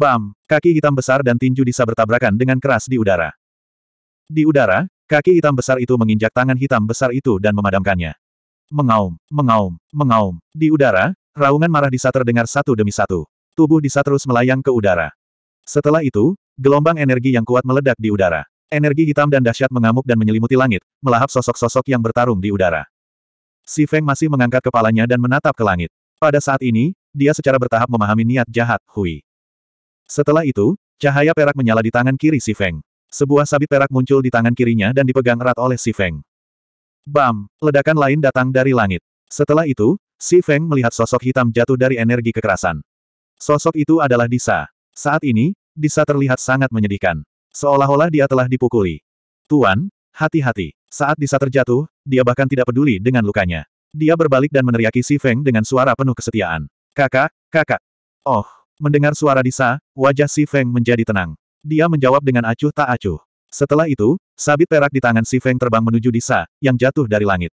Bam! Kaki hitam besar dan tinju Disa bertabrakan dengan keras di udara. Di udara, kaki hitam besar itu menginjak tangan hitam besar itu dan memadamkannya. Mengaum, mengaum, mengaum. Di udara, raungan marah Disa terdengar satu demi satu. Tubuh Disa terus melayang ke udara. Setelah itu, gelombang energi yang kuat meledak di udara. Energi hitam dan dahsyat mengamuk dan menyelimuti langit, melahap sosok-sosok yang bertarung di udara. Si Feng masih mengangkat kepalanya dan menatap ke langit. Pada saat ini, dia secara bertahap memahami niat jahat Hui. Setelah itu, cahaya perak menyala di tangan kiri si Feng. Sebuah sabit perak muncul di tangan kirinya dan dipegang erat oleh si Feng. Bam! Ledakan lain datang dari langit. Setelah itu, si Feng melihat sosok hitam jatuh dari energi kekerasan. Sosok itu adalah Disa. Saat ini, Disa terlihat sangat menyedihkan. Seolah-olah dia telah dipukuli. Tuan, hati-hati. Saat Disa terjatuh, dia bahkan tidak peduli dengan lukanya. Dia berbalik dan meneriaki si Feng dengan suara penuh kesetiaan. Kakak, kakak. Oh. Mendengar suara Disa, wajah Si Feng menjadi tenang. Dia menjawab dengan acuh tak acuh. Setelah itu, sabit perak di tangan Si Feng terbang menuju Disa, yang jatuh dari langit.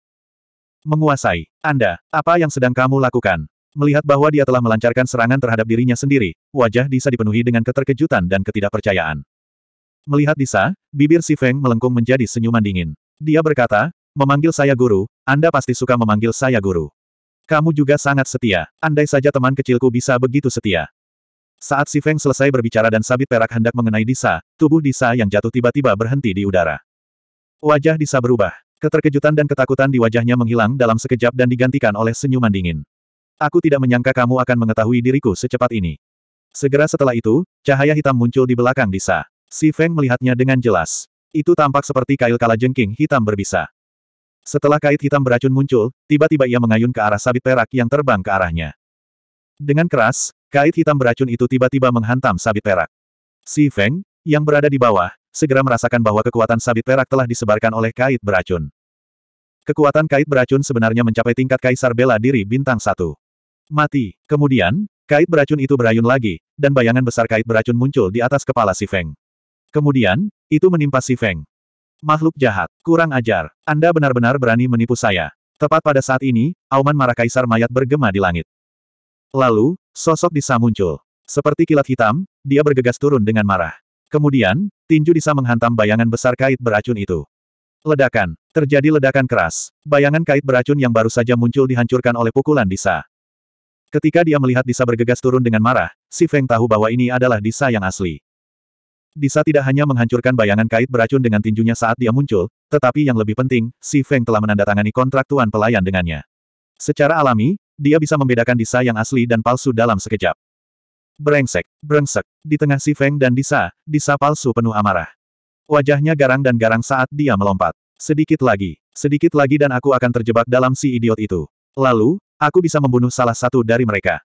Menguasai. Anda, apa yang sedang kamu lakukan? Melihat bahwa dia telah melancarkan serangan terhadap dirinya sendiri, wajah Disa dipenuhi dengan keterkejutan dan ketidakpercayaan. Melihat Disa, bibir Si Feng melengkung menjadi senyuman dingin. Dia berkata, memanggil saya guru, Anda pasti suka memanggil saya guru. Kamu juga sangat setia. Andai saja teman kecilku bisa begitu setia. Saat Si Feng selesai berbicara dan sabit perak hendak mengenai Disa, tubuh Disa yang jatuh tiba-tiba berhenti di udara. Wajah Disa berubah. Keterkejutan dan ketakutan di wajahnya menghilang dalam sekejap dan digantikan oleh senyuman dingin. Aku tidak menyangka kamu akan mengetahui diriku secepat ini. Segera setelah itu, cahaya hitam muncul di belakang Disa. Si Feng melihatnya dengan jelas. Itu tampak seperti kail kala jengking hitam berbisa. Setelah kait hitam beracun muncul, tiba-tiba ia mengayun ke arah sabit perak yang terbang ke arahnya. Dengan keras, Kait hitam beracun itu tiba-tiba menghantam sabit perak. Si Feng, yang berada di bawah, segera merasakan bahwa kekuatan sabit perak telah disebarkan oleh kait beracun. Kekuatan kait beracun sebenarnya mencapai tingkat kaisar bela diri bintang satu. Mati. Kemudian, kait beracun itu berayun lagi, dan bayangan besar kait beracun muncul di atas kepala si Feng. Kemudian, itu menimpa si Feng. Makhluk jahat, kurang ajar, Anda benar-benar berani menipu saya. Tepat pada saat ini, auman marah kaisar mayat bergema di langit. Lalu, Sosok Disa muncul. Seperti kilat hitam, dia bergegas turun dengan marah. Kemudian, tinju Disa menghantam bayangan besar kait beracun itu. Ledakan. Terjadi ledakan keras. Bayangan kait beracun yang baru saja muncul dihancurkan oleh pukulan Disa. Ketika dia melihat Disa bergegas turun dengan marah, si Feng tahu bahwa ini adalah Disa yang asli. Disa tidak hanya menghancurkan bayangan kait beracun dengan tinjunya saat dia muncul, tetapi yang lebih penting, si Feng telah menandatangani kontrak tuan pelayan dengannya. Secara alami, dia bisa membedakan Disa yang asli dan palsu dalam sekejap. Brengsek, brengsek, di tengah si Feng dan Disa, Disa palsu penuh amarah. Wajahnya garang dan garang saat dia melompat. Sedikit lagi, sedikit lagi dan aku akan terjebak dalam si idiot itu. Lalu, aku bisa membunuh salah satu dari mereka.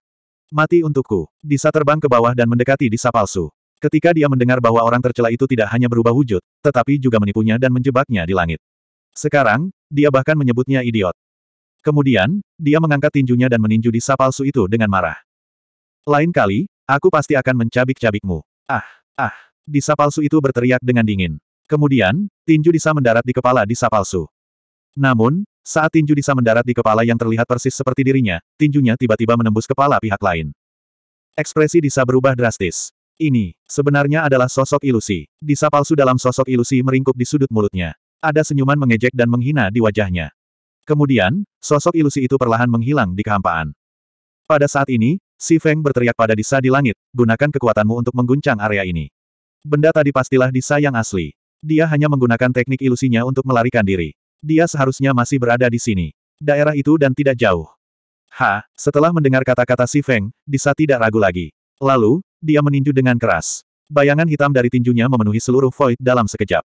Mati untukku. Disa terbang ke bawah dan mendekati Disa palsu. Ketika dia mendengar bahwa orang tercela itu tidak hanya berubah wujud, tetapi juga menipunya dan menjebaknya di langit. Sekarang, dia bahkan menyebutnya idiot. Kemudian, dia mengangkat tinjunya dan meninju di sapalsu itu dengan marah. Lain kali, aku pasti akan mencabik-cabikmu. Ah, ah. di sapalsu itu berteriak dengan dingin. Kemudian, tinju Disa mendarat di kepala di sapalsu. Namun, saat tinju Disa mendarat di kepala yang terlihat persis seperti dirinya, tinjunya tiba-tiba menembus kepala pihak lain. Ekspresi Disa berubah drastis. Ini, sebenarnya adalah sosok ilusi. Disa palsu dalam sosok ilusi meringkuk di sudut mulutnya. Ada senyuman mengejek dan menghina di wajahnya. Kemudian, sosok ilusi itu perlahan menghilang di kehampaan. Pada saat ini, Si Feng berteriak pada Disa di langit, gunakan kekuatanmu untuk mengguncang area ini. Benda tadi pastilah Disa yang asli. Dia hanya menggunakan teknik ilusinya untuk melarikan diri. Dia seharusnya masih berada di sini. Daerah itu dan tidak jauh. Ha, setelah mendengar kata-kata Si Feng, Disa tidak ragu lagi. Lalu, dia meninju dengan keras. Bayangan hitam dari tinjunya memenuhi seluruh void dalam sekejap.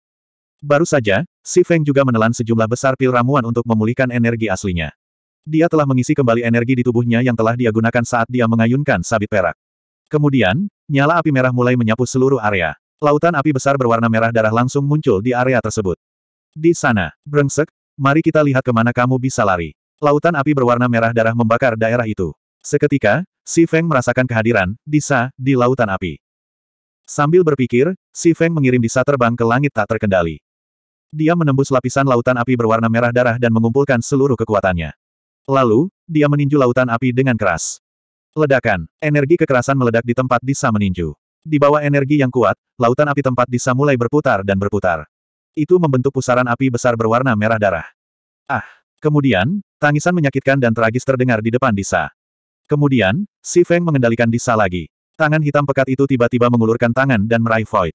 Baru saja, Si Feng juga menelan sejumlah besar pil ramuan untuk memulihkan energi aslinya. Dia telah mengisi kembali energi di tubuhnya yang telah dia gunakan saat dia mengayunkan sabit perak. Kemudian, nyala api merah mulai menyapu seluruh area. Lautan api besar berwarna merah darah langsung muncul di area tersebut. Di sana, brengsek, mari kita lihat kemana kamu bisa lari. Lautan api berwarna merah darah membakar daerah itu. Seketika, Si Feng merasakan kehadiran, Disa, di lautan api. Sambil berpikir, Si Feng mengirim Disa terbang ke langit tak terkendali. Dia menembus lapisan lautan api berwarna merah darah dan mengumpulkan seluruh kekuatannya. Lalu, dia meninju lautan api dengan keras. Ledakan, energi kekerasan meledak di tempat Disa meninju. Di bawah energi yang kuat, lautan api tempat Disa mulai berputar dan berputar. Itu membentuk pusaran api besar berwarna merah darah. Ah! Kemudian, tangisan menyakitkan dan tragis terdengar di depan Disa. Kemudian, Si Feng mengendalikan Disa lagi. Tangan hitam pekat itu tiba-tiba mengulurkan tangan dan meraih Void.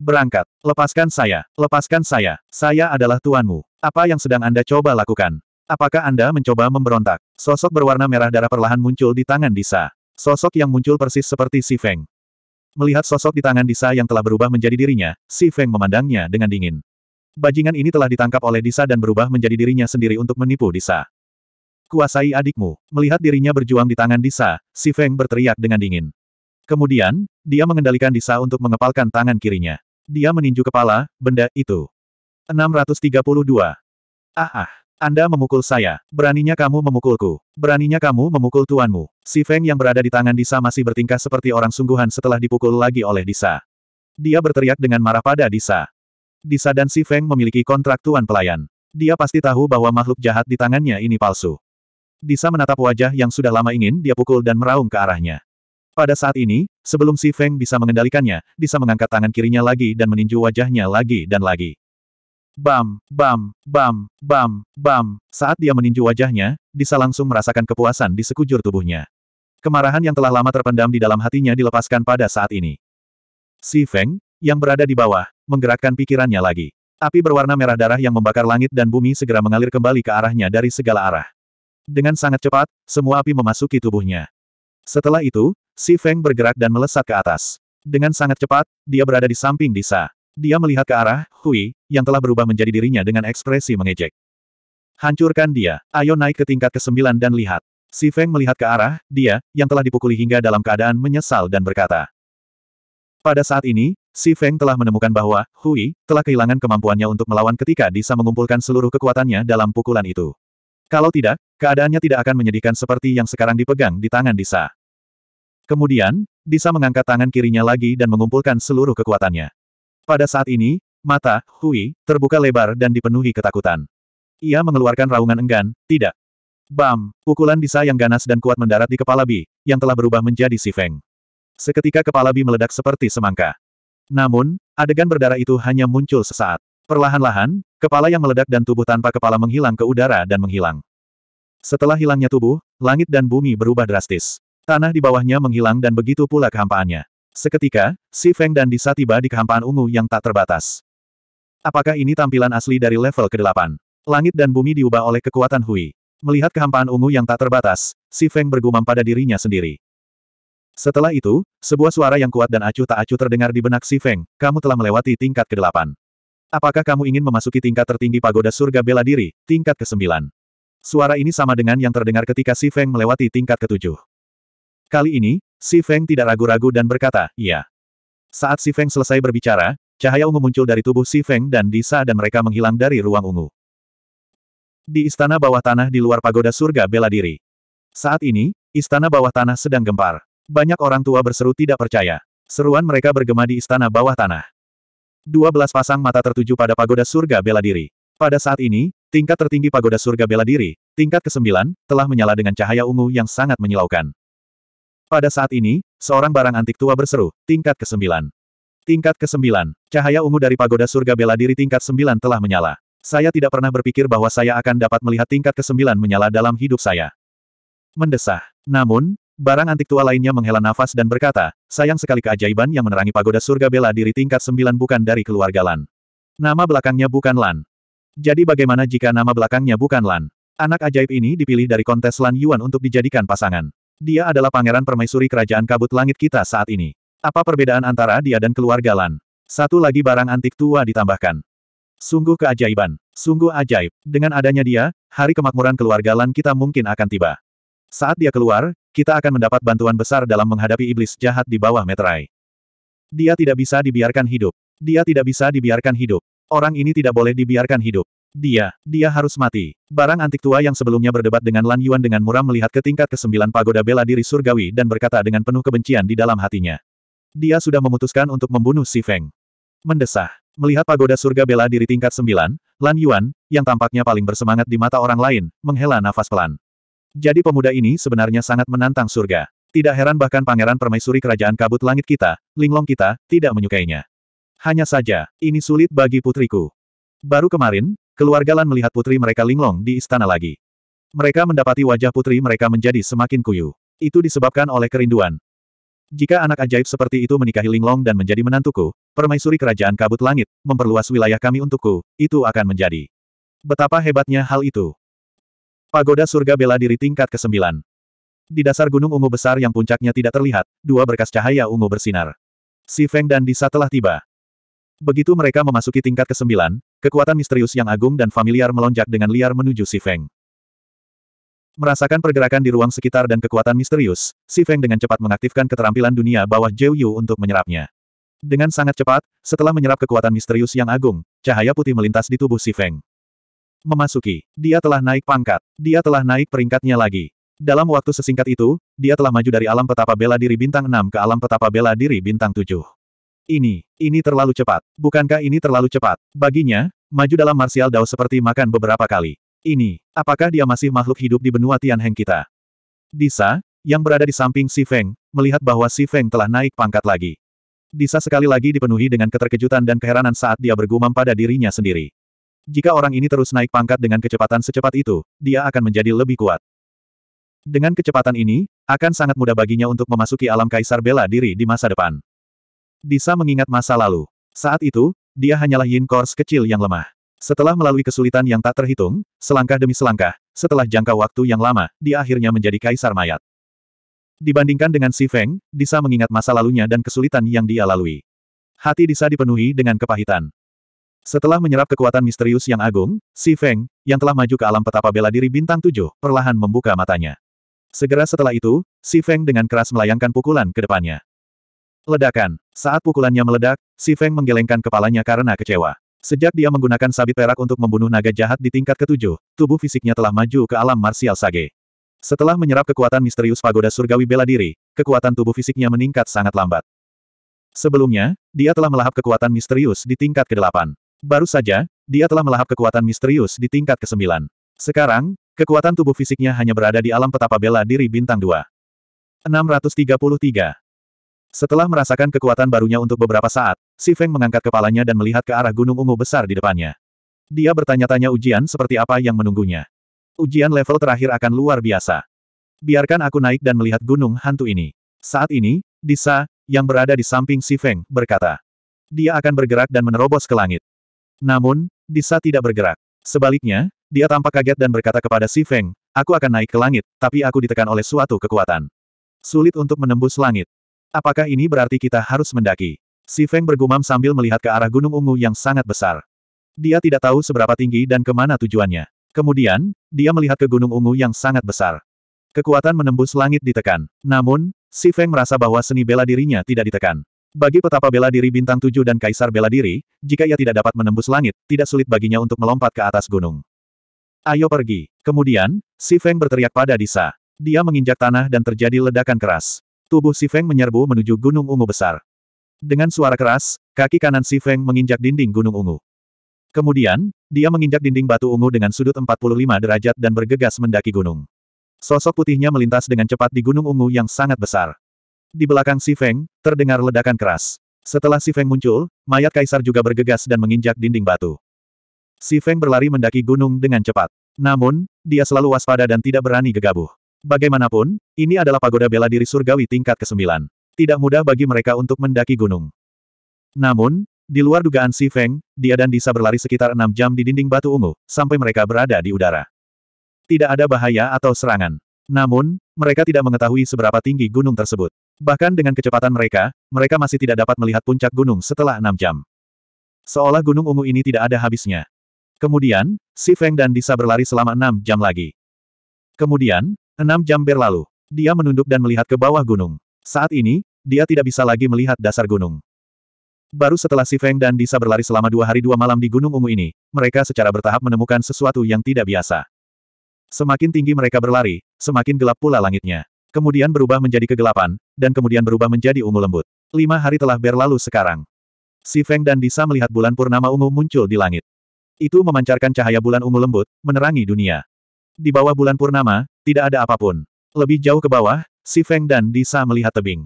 Berangkat. Lepaskan saya. Lepaskan saya. Saya adalah tuanmu. Apa yang sedang Anda coba lakukan? Apakah Anda mencoba memberontak? Sosok berwarna merah darah perlahan muncul di tangan Disa. Sosok yang muncul persis seperti Si Feng. Melihat sosok di tangan Disa yang telah berubah menjadi dirinya, Si Feng memandangnya dengan dingin. Bajingan ini telah ditangkap oleh Disa dan berubah menjadi dirinya sendiri untuk menipu Disa. Kuasai adikmu. Melihat dirinya berjuang di tangan Disa, Si Feng berteriak dengan dingin. Kemudian, dia mengendalikan Disa untuk mengepalkan tangan kirinya. Dia meninju kepala, benda, itu. 632. Ah ah. Anda memukul saya. Beraninya kamu memukulku. Beraninya kamu memukul tuanmu. Si Feng yang berada di tangan Disa masih bertingkah seperti orang sungguhan setelah dipukul lagi oleh Disa. Dia berteriak dengan marah pada Disa. Disa dan Si Feng memiliki kontrak tuan pelayan. Dia pasti tahu bahwa makhluk jahat di tangannya ini palsu. Disa menatap wajah yang sudah lama ingin dia pukul dan meraung ke arahnya. Pada saat ini, sebelum Si Feng bisa mengendalikannya, bisa mengangkat tangan kirinya lagi dan meninju wajahnya lagi dan lagi. Bam, bam, bam, bam, bam. Saat dia meninju wajahnya, bisa langsung merasakan kepuasan di sekujur tubuhnya. Kemarahan yang telah lama terpendam di dalam hatinya dilepaskan pada saat ini. Si Feng, yang berada di bawah, menggerakkan pikirannya lagi. Api berwarna merah darah yang membakar langit dan bumi segera mengalir kembali ke arahnya dari segala arah. Dengan sangat cepat, semua api memasuki tubuhnya. Setelah itu, Si Feng bergerak dan melesat ke atas. Dengan sangat cepat, dia berada di samping Disa. Dia melihat ke arah Hui, yang telah berubah menjadi dirinya dengan ekspresi mengejek. Hancurkan dia. Ayo naik ke tingkat ke-9 dan lihat. Si Feng melihat ke arah dia, yang telah dipukuli hingga dalam keadaan menyesal dan berkata. Pada saat ini, Si Feng telah menemukan bahwa Hui telah kehilangan kemampuannya untuk melawan ketika Disa mengumpulkan seluruh kekuatannya dalam pukulan itu. Kalau tidak, keadaannya tidak akan menyedihkan seperti yang sekarang dipegang di tangan Disa. Kemudian, Disa mengangkat tangan kirinya lagi dan mengumpulkan seluruh kekuatannya. Pada saat ini, mata, Hui, terbuka lebar dan dipenuhi ketakutan. Ia mengeluarkan raungan enggan, tidak. Bam, pukulan Disa yang ganas dan kuat mendarat di kepala Bi, yang telah berubah menjadi si Feng. Seketika kepala Bi meledak seperti semangka. Namun, adegan berdarah itu hanya muncul sesaat. Perlahan-lahan, kepala yang meledak dan tubuh tanpa kepala menghilang ke udara dan menghilang. Setelah hilangnya tubuh, langit dan bumi berubah drastis. Tanah di bawahnya menghilang dan begitu pula kehampaannya. Seketika, Si Feng dan Disa tiba di kehampaan ungu yang tak terbatas. Apakah ini tampilan asli dari level ke-8? Langit dan bumi diubah oleh kekuatan Hui. Melihat kehampaan ungu yang tak terbatas, Si Feng bergumam pada dirinya sendiri. Setelah itu, sebuah suara yang kuat dan acuh tak acuh terdengar di benak Si Feng, kamu telah melewati tingkat ke-8. Apakah kamu ingin memasuki tingkat tertinggi pagoda surga bela diri, tingkat ke-9? Suara ini sama dengan yang terdengar ketika Si Feng melewati tingkat ke-7. Kali ini, Si Feng tidak ragu-ragu dan berkata, iya. Saat Si Feng selesai berbicara, cahaya ungu muncul dari tubuh Si Feng dan Disa dan mereka menghilang dari ruang ungu. Di istana bawah tanah di luar pagoda surga bela diri. Saat ini, istana bawah tanah sedang gempar. Banyak orang tua berseru tidak percaya. Seruan mereka bergema di istana bawah tanah. Dua pasang mata tertuju pada pagoda surga bela diri. Pada saat ini, tingkat tertinggi pagoda surga bela diri, tingkat ke-9, telah menyala dengan cahaya ungu yang sangat menyilaukan. Pada saat ini, seorang barang antik tua berseru, tingkat ke-9. Tingkat ke-9, cahaya ungu dari pagoda surga bela diri tingkat 9 telah menyala. Saya tidak pernah berpikir bahwa saya akan dapat melihat tingkat ke-9 menyala dalam hidup saya. Mendesah. Namun, barang antik tua lainnya menghela nafas dan berkata, sayang sekali keajaiban yang menerangi pagoda surga bela diri tingkat 9 bukan dari keluarga Lan. Nama belakangnya bukan Lan. Jadi bagaimana jika nama belakangnya bukan Lan? Anak ajaib ini dipilih dari kontes Lan Yuan untuk dijadikan pasangan. Dia adalah pangeran permaisuri kerajaan kabut langit kita saat ini. Apa perbedaan antara dia dan keluarga Lan? Satu lagi barang antik tua ditambahkan. Sungguh keajaiban. Sungguh ajaib. Dengan adanya dia, hari kemakmuran keluarga Lan kita mungkin akan tiba. Saat dia keluar, kita akan mendapat bantuan besar dalam menghadapi iblis jahat di bawah meterai. Dia tidak bisa dibiarkan hidup. Dia tidak bisa dibiarkan hidup. Orang ini tidak boleh dibiarkan hidup. Dia, dia harus mati. Barang antik tua yang sebelumnya berdebat dengan Lan Yuan dengan muram melihat ke tingkat ke-9 pagoda bela diri surgawi dan berkata dengan penuh kebencian di dalam hatinya. Dia sudah memutuskan untuk membunuh Si Feng. Mendesah. Melihat pagoda surga bela diri tingkat sembilan, Lan Yuan, yang tampaknya paling bersemangat di mata orang lain, menghela nafas pelan. Jadi pemuda ini sebenarnya sangat menantang surga. Tidak heran bahkan pangeran permaisuri kerajaan kabut langit kita, linglong kita, tidak menyukainya. Hanya saja, ini sulit bagi putriku. Baru kemarin, Keluarga Lan melihat putri mereka linglong di istana lagi. Mereka mendapati wajah putri mereka menjadi semakin kuyu. Itu disebabkan oleh kerinduan. Jika anak ajaib seperti itu menikahi linglong dan menjadi menantuku, permaisuri kerajaan kabut langit, memperluas wilayah kami untukku, itu akan menjadi. Betapa hebatnya hal itu. Pagoda surga bela diri tingkat ke-9. Di dasar gunung ungu besar yang puncaknya tidak terlihat, dua berkas cahaya ungu bersinar. Si Feng dan Disa telah tiba. Begitu mereka memasuki tingkat ke-9, Kekuatan misterius yang agung dan familiar melonjak dengan liar menuju Si Feng. Merasakan pergerakan di ruang sekitar dan kekuatan misterius, Si Feng dengan cepat mengaktifkan keterampilan dunia bawah Zhou Yu untuk menyerapnya. Dengan sangat cepat, setelah menyerap kekuatan misterius yang agung, cahaya putih melintas di tubuh Si Feng. Memasuki, dia telah naik pangkat, dia telah naik peringkatnya lagi. Dalam waktu sesingkat itu, dia telah maju dari alam petapa bela diri bintang 6 ke alam petapa bela diri bintang 7. Ini, ini terlalu cepat. Bukankah ini terlalu cepat? Baginya, maju dalam martial dao seperti makan beberapa kali. Ini, apakah dia masih makhluk hidup di benua Tianheng kita? Disa, yang berada di samping Si Feng, melihat bahwa Si Feng telah naik pangkat lagi. Disa sekali lagi dipenuhi dengan keterkejutan dan keheranan saat dia bergumam pada dirinya sendiri. Jika orang ini terus naik pangkat dengan kecepatan secepat itu, dia akan menjadi lebih kuat. Dengan kecepatan ini, akan sangat mudah baginya untuk memasuki alam kaisar bela diri di masa depan. Disa mengingat masa lalu. Saat itu, dia hanyalah yin kors kecil yang lemah. Setelah melalui kesulitan yang tak terhitung, selangkah demi selangkah, setelah jangka waktu yang lama, dia akhirnya menjadi kaisar mayat. Dibandingkan dengan Si Feng, Disa mengingat masa lalunya dan kesulitan yang dia lalui. Hati Disa dipenuhi dengan kepahitan. Setelah menyerap kekuatan misterius yang agung, Si Feng, yang telah maju ke alam petapa bela diri bintang tujuh, perlahan membuka matanya. Segera setelah itu, Si Feng dengan keras melayangkan pukulan ke depannya. Ledakan. Saat pukulannya meledak, Si Feng menggelengkan kepalanya karena kecewa. Sejak dia menggunakan sabit perak untuk membunuh naga jahat di tingkat ketujuh, tubuh fisiknya telah maju ke alam marsial sage. Setelah menyerap kekuatan misterius pagoda surgawi bela diri, kekuatan tubuh fisiknya meningkat sangat lambat. Sebelumnya, dia telah melahap kekuatan misterius di tingkat ke-8. Baru saja, dia telah melahap kekuatan misterius di tingkat ke-9. Sekarang, kekuatan tubuh fisiknya hanya berada di alam petapa bela diri bintang 2. 633. Setelah merasakan kekuatan barunya untuk beberapa saat, Si Feng mengangkat kepalanya dan melihat ke arah gunung ungu besar di depannya. Dia bertanya-tanya ujian seperti apa yang menunggunya. Ujian level terakhir akan luar biasa. Biarkan aku naik dan melihat gunung hantu ini. Saat ini, Disa, yang berada di samping Si Feng, berkata. Dia akan bergerak dan menerobos ke langit. Namun, Disa tidak bergerak. Sebaliknya, dia tampak kaget dan berkata kepada Si Feng, aku akan naik ke langit, tapi aku ditekan oleh suatu kekuatan. Sulit untuk menembus langit. Apakah ini berarti kita harus mendaki? Si Feng bergumam sambil melihat ke arah Gunung Ungu yang sangat besar. Dia tidak tahu seberapa tinggi dan kemana tujuannya. Kemudian, dia melihat ke Gunung Ungu yang sangat besar. Kekuatan menembus langit ditekan. Namun, Si Feng merasa bahwa seni bela dirinya tidak ditekan. Bagi petapa bela diri bintang tujuh dan kaisar bela diri, jika ia tidak dapat menembus langit, tidak sulit baginya untuk melompat ke atas gunung. Ayo pergi. Kemudian, Si Feng berteriak pada Disa. Dia menginjak tanah dan terjadi ledakan keras. Tubuh Si Feng menyerbu menuju Gunung Ungu besar. Dengan suara keras, kaki kanan Si Feng menginjak dinding Gunung Ungu. Kemudian, dia menginjak dinding batu ungu dengan sudut 45 derajat dan bergegas mendaki gunung. Sosok putihnya melintas dengan cepat di Gunung Ungu yang sangat besar. Di belakang Si Feng, terdengar ledakan keras. Setelah Si Feng muncul, mayat kaisar juga bergegas dan menginjak dinding batu. Si Feng berlari mendaki gunung dengan cepat. Namun, dia selalu waspada dan tidak berani gegabah. Bagaimanapun, ini adalah pagoda bela diri surgawi tingkat ke-9. Tidak mudah bagi mereka untuk mendaki gunung. Namun, di luar dugaan Si Feng, dia dan Disa berlari sekitar enam jam di dinding batu ungu, sampai mereka berada di udara. Tidak ada bahaya atau serangan. Namun, mereka tidak mengetahui seberapa tinggi gunung tersebut. Bahkan dengan kecepatan mereka, mereka masih tidak dapat melihat puncak gunung setelah enam jam. Seolah gunung ungu ini tidak ada habisnya. Kemudian, Si Feng dan Disa berlari selama enam jam lagi. Kemudian, Enam jam berlalu. Dia menunduk dan melihat ke bawah gunung. Saat ini, dia tidak bisa lagi melihat dasar gunung. Baru setelah Si Feng dan Disa berlari selama dua hari dua malam di Gunung Ungu ini, mereka secara bertahap menemukan sesuatu yang tidak biasa. Semakin tinggi mereka berlari, semakin gelap pula langitnya. Kemudian berubah menjadi kegelapan, dan kemudian berubah menjadi ungu lembut. Lima hari telah berlalu sekarang. Si Feng dan Disa melihat bulan purnama ungu muncul di langit. Itu memancarkan cahaya bulan ungu lembut, menerangi dunia. Di bawah bulan purnama, tidak ada apapun. Lebih jauh ke bawah, Si Feng dan Disa melihat tebing.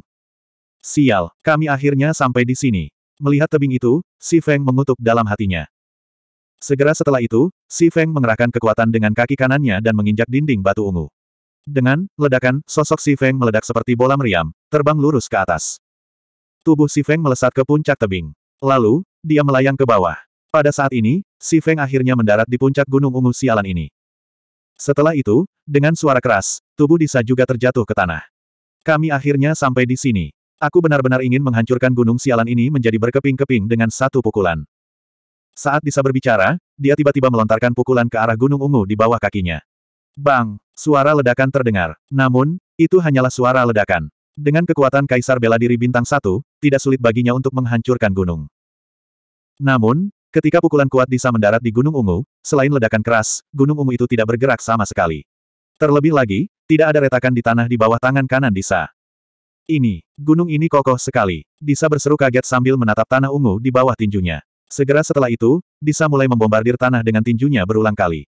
Sial, kami akhirnya sampai di sini. Melihat tebing itu, Si Feng mengutuk dalam hatinya. Segera setelah itu, Si Feng mengerahkan kekuatan dengan kaki kanannya dan menginjak dinding batu ungu. Dengan ledakan, sosok Si Feng meledak seperti bola meriam, terbang lurus ke atas. Tubuh Si Feng melesat ke puncak tebing. Lalu, dia melayang ke bawah. Pada saat ini, Si Feng akhirnya mendarat di puncak gunung ungu sialan ini. Setelah itu, dengan suara keras, tubuh Disa juga terjatuh ke tanah. Kami akhirnya sampai di sini. Aku benar-benar ingin menghancurkan gunung sialan ini menjadi berkeping-keping dengan satu pukulan. Saat Disa berbicara, dia tiba-tiba melontarkan pukulan ke arah gunung ungu di bawah kakinya. Bang! Suara ledakan terdengar. Namun, itu hanyalah suara ledakan. Dengan kekuatan Kaisar Bela Diri Bintang Satu, tidak sulit baginya untuk menghancurkan gunung. Namun, Ketika pukulan kuat Disa mendarat di Gunung Ungu, selain ledakan keras, Gunung Ungu itu tidak bergerak sama sekali. Terlebih lagi, tidak ada retakan di tanah di bawah tangan kanan Disa. Ini, gunung ini kokoh sekali. Disa berseru kaget sambil menatap tanah ungu di bawah tinjunya. Segera setelah itu, Disa mulai membombardir tanah dengan tinjunya berulang kali.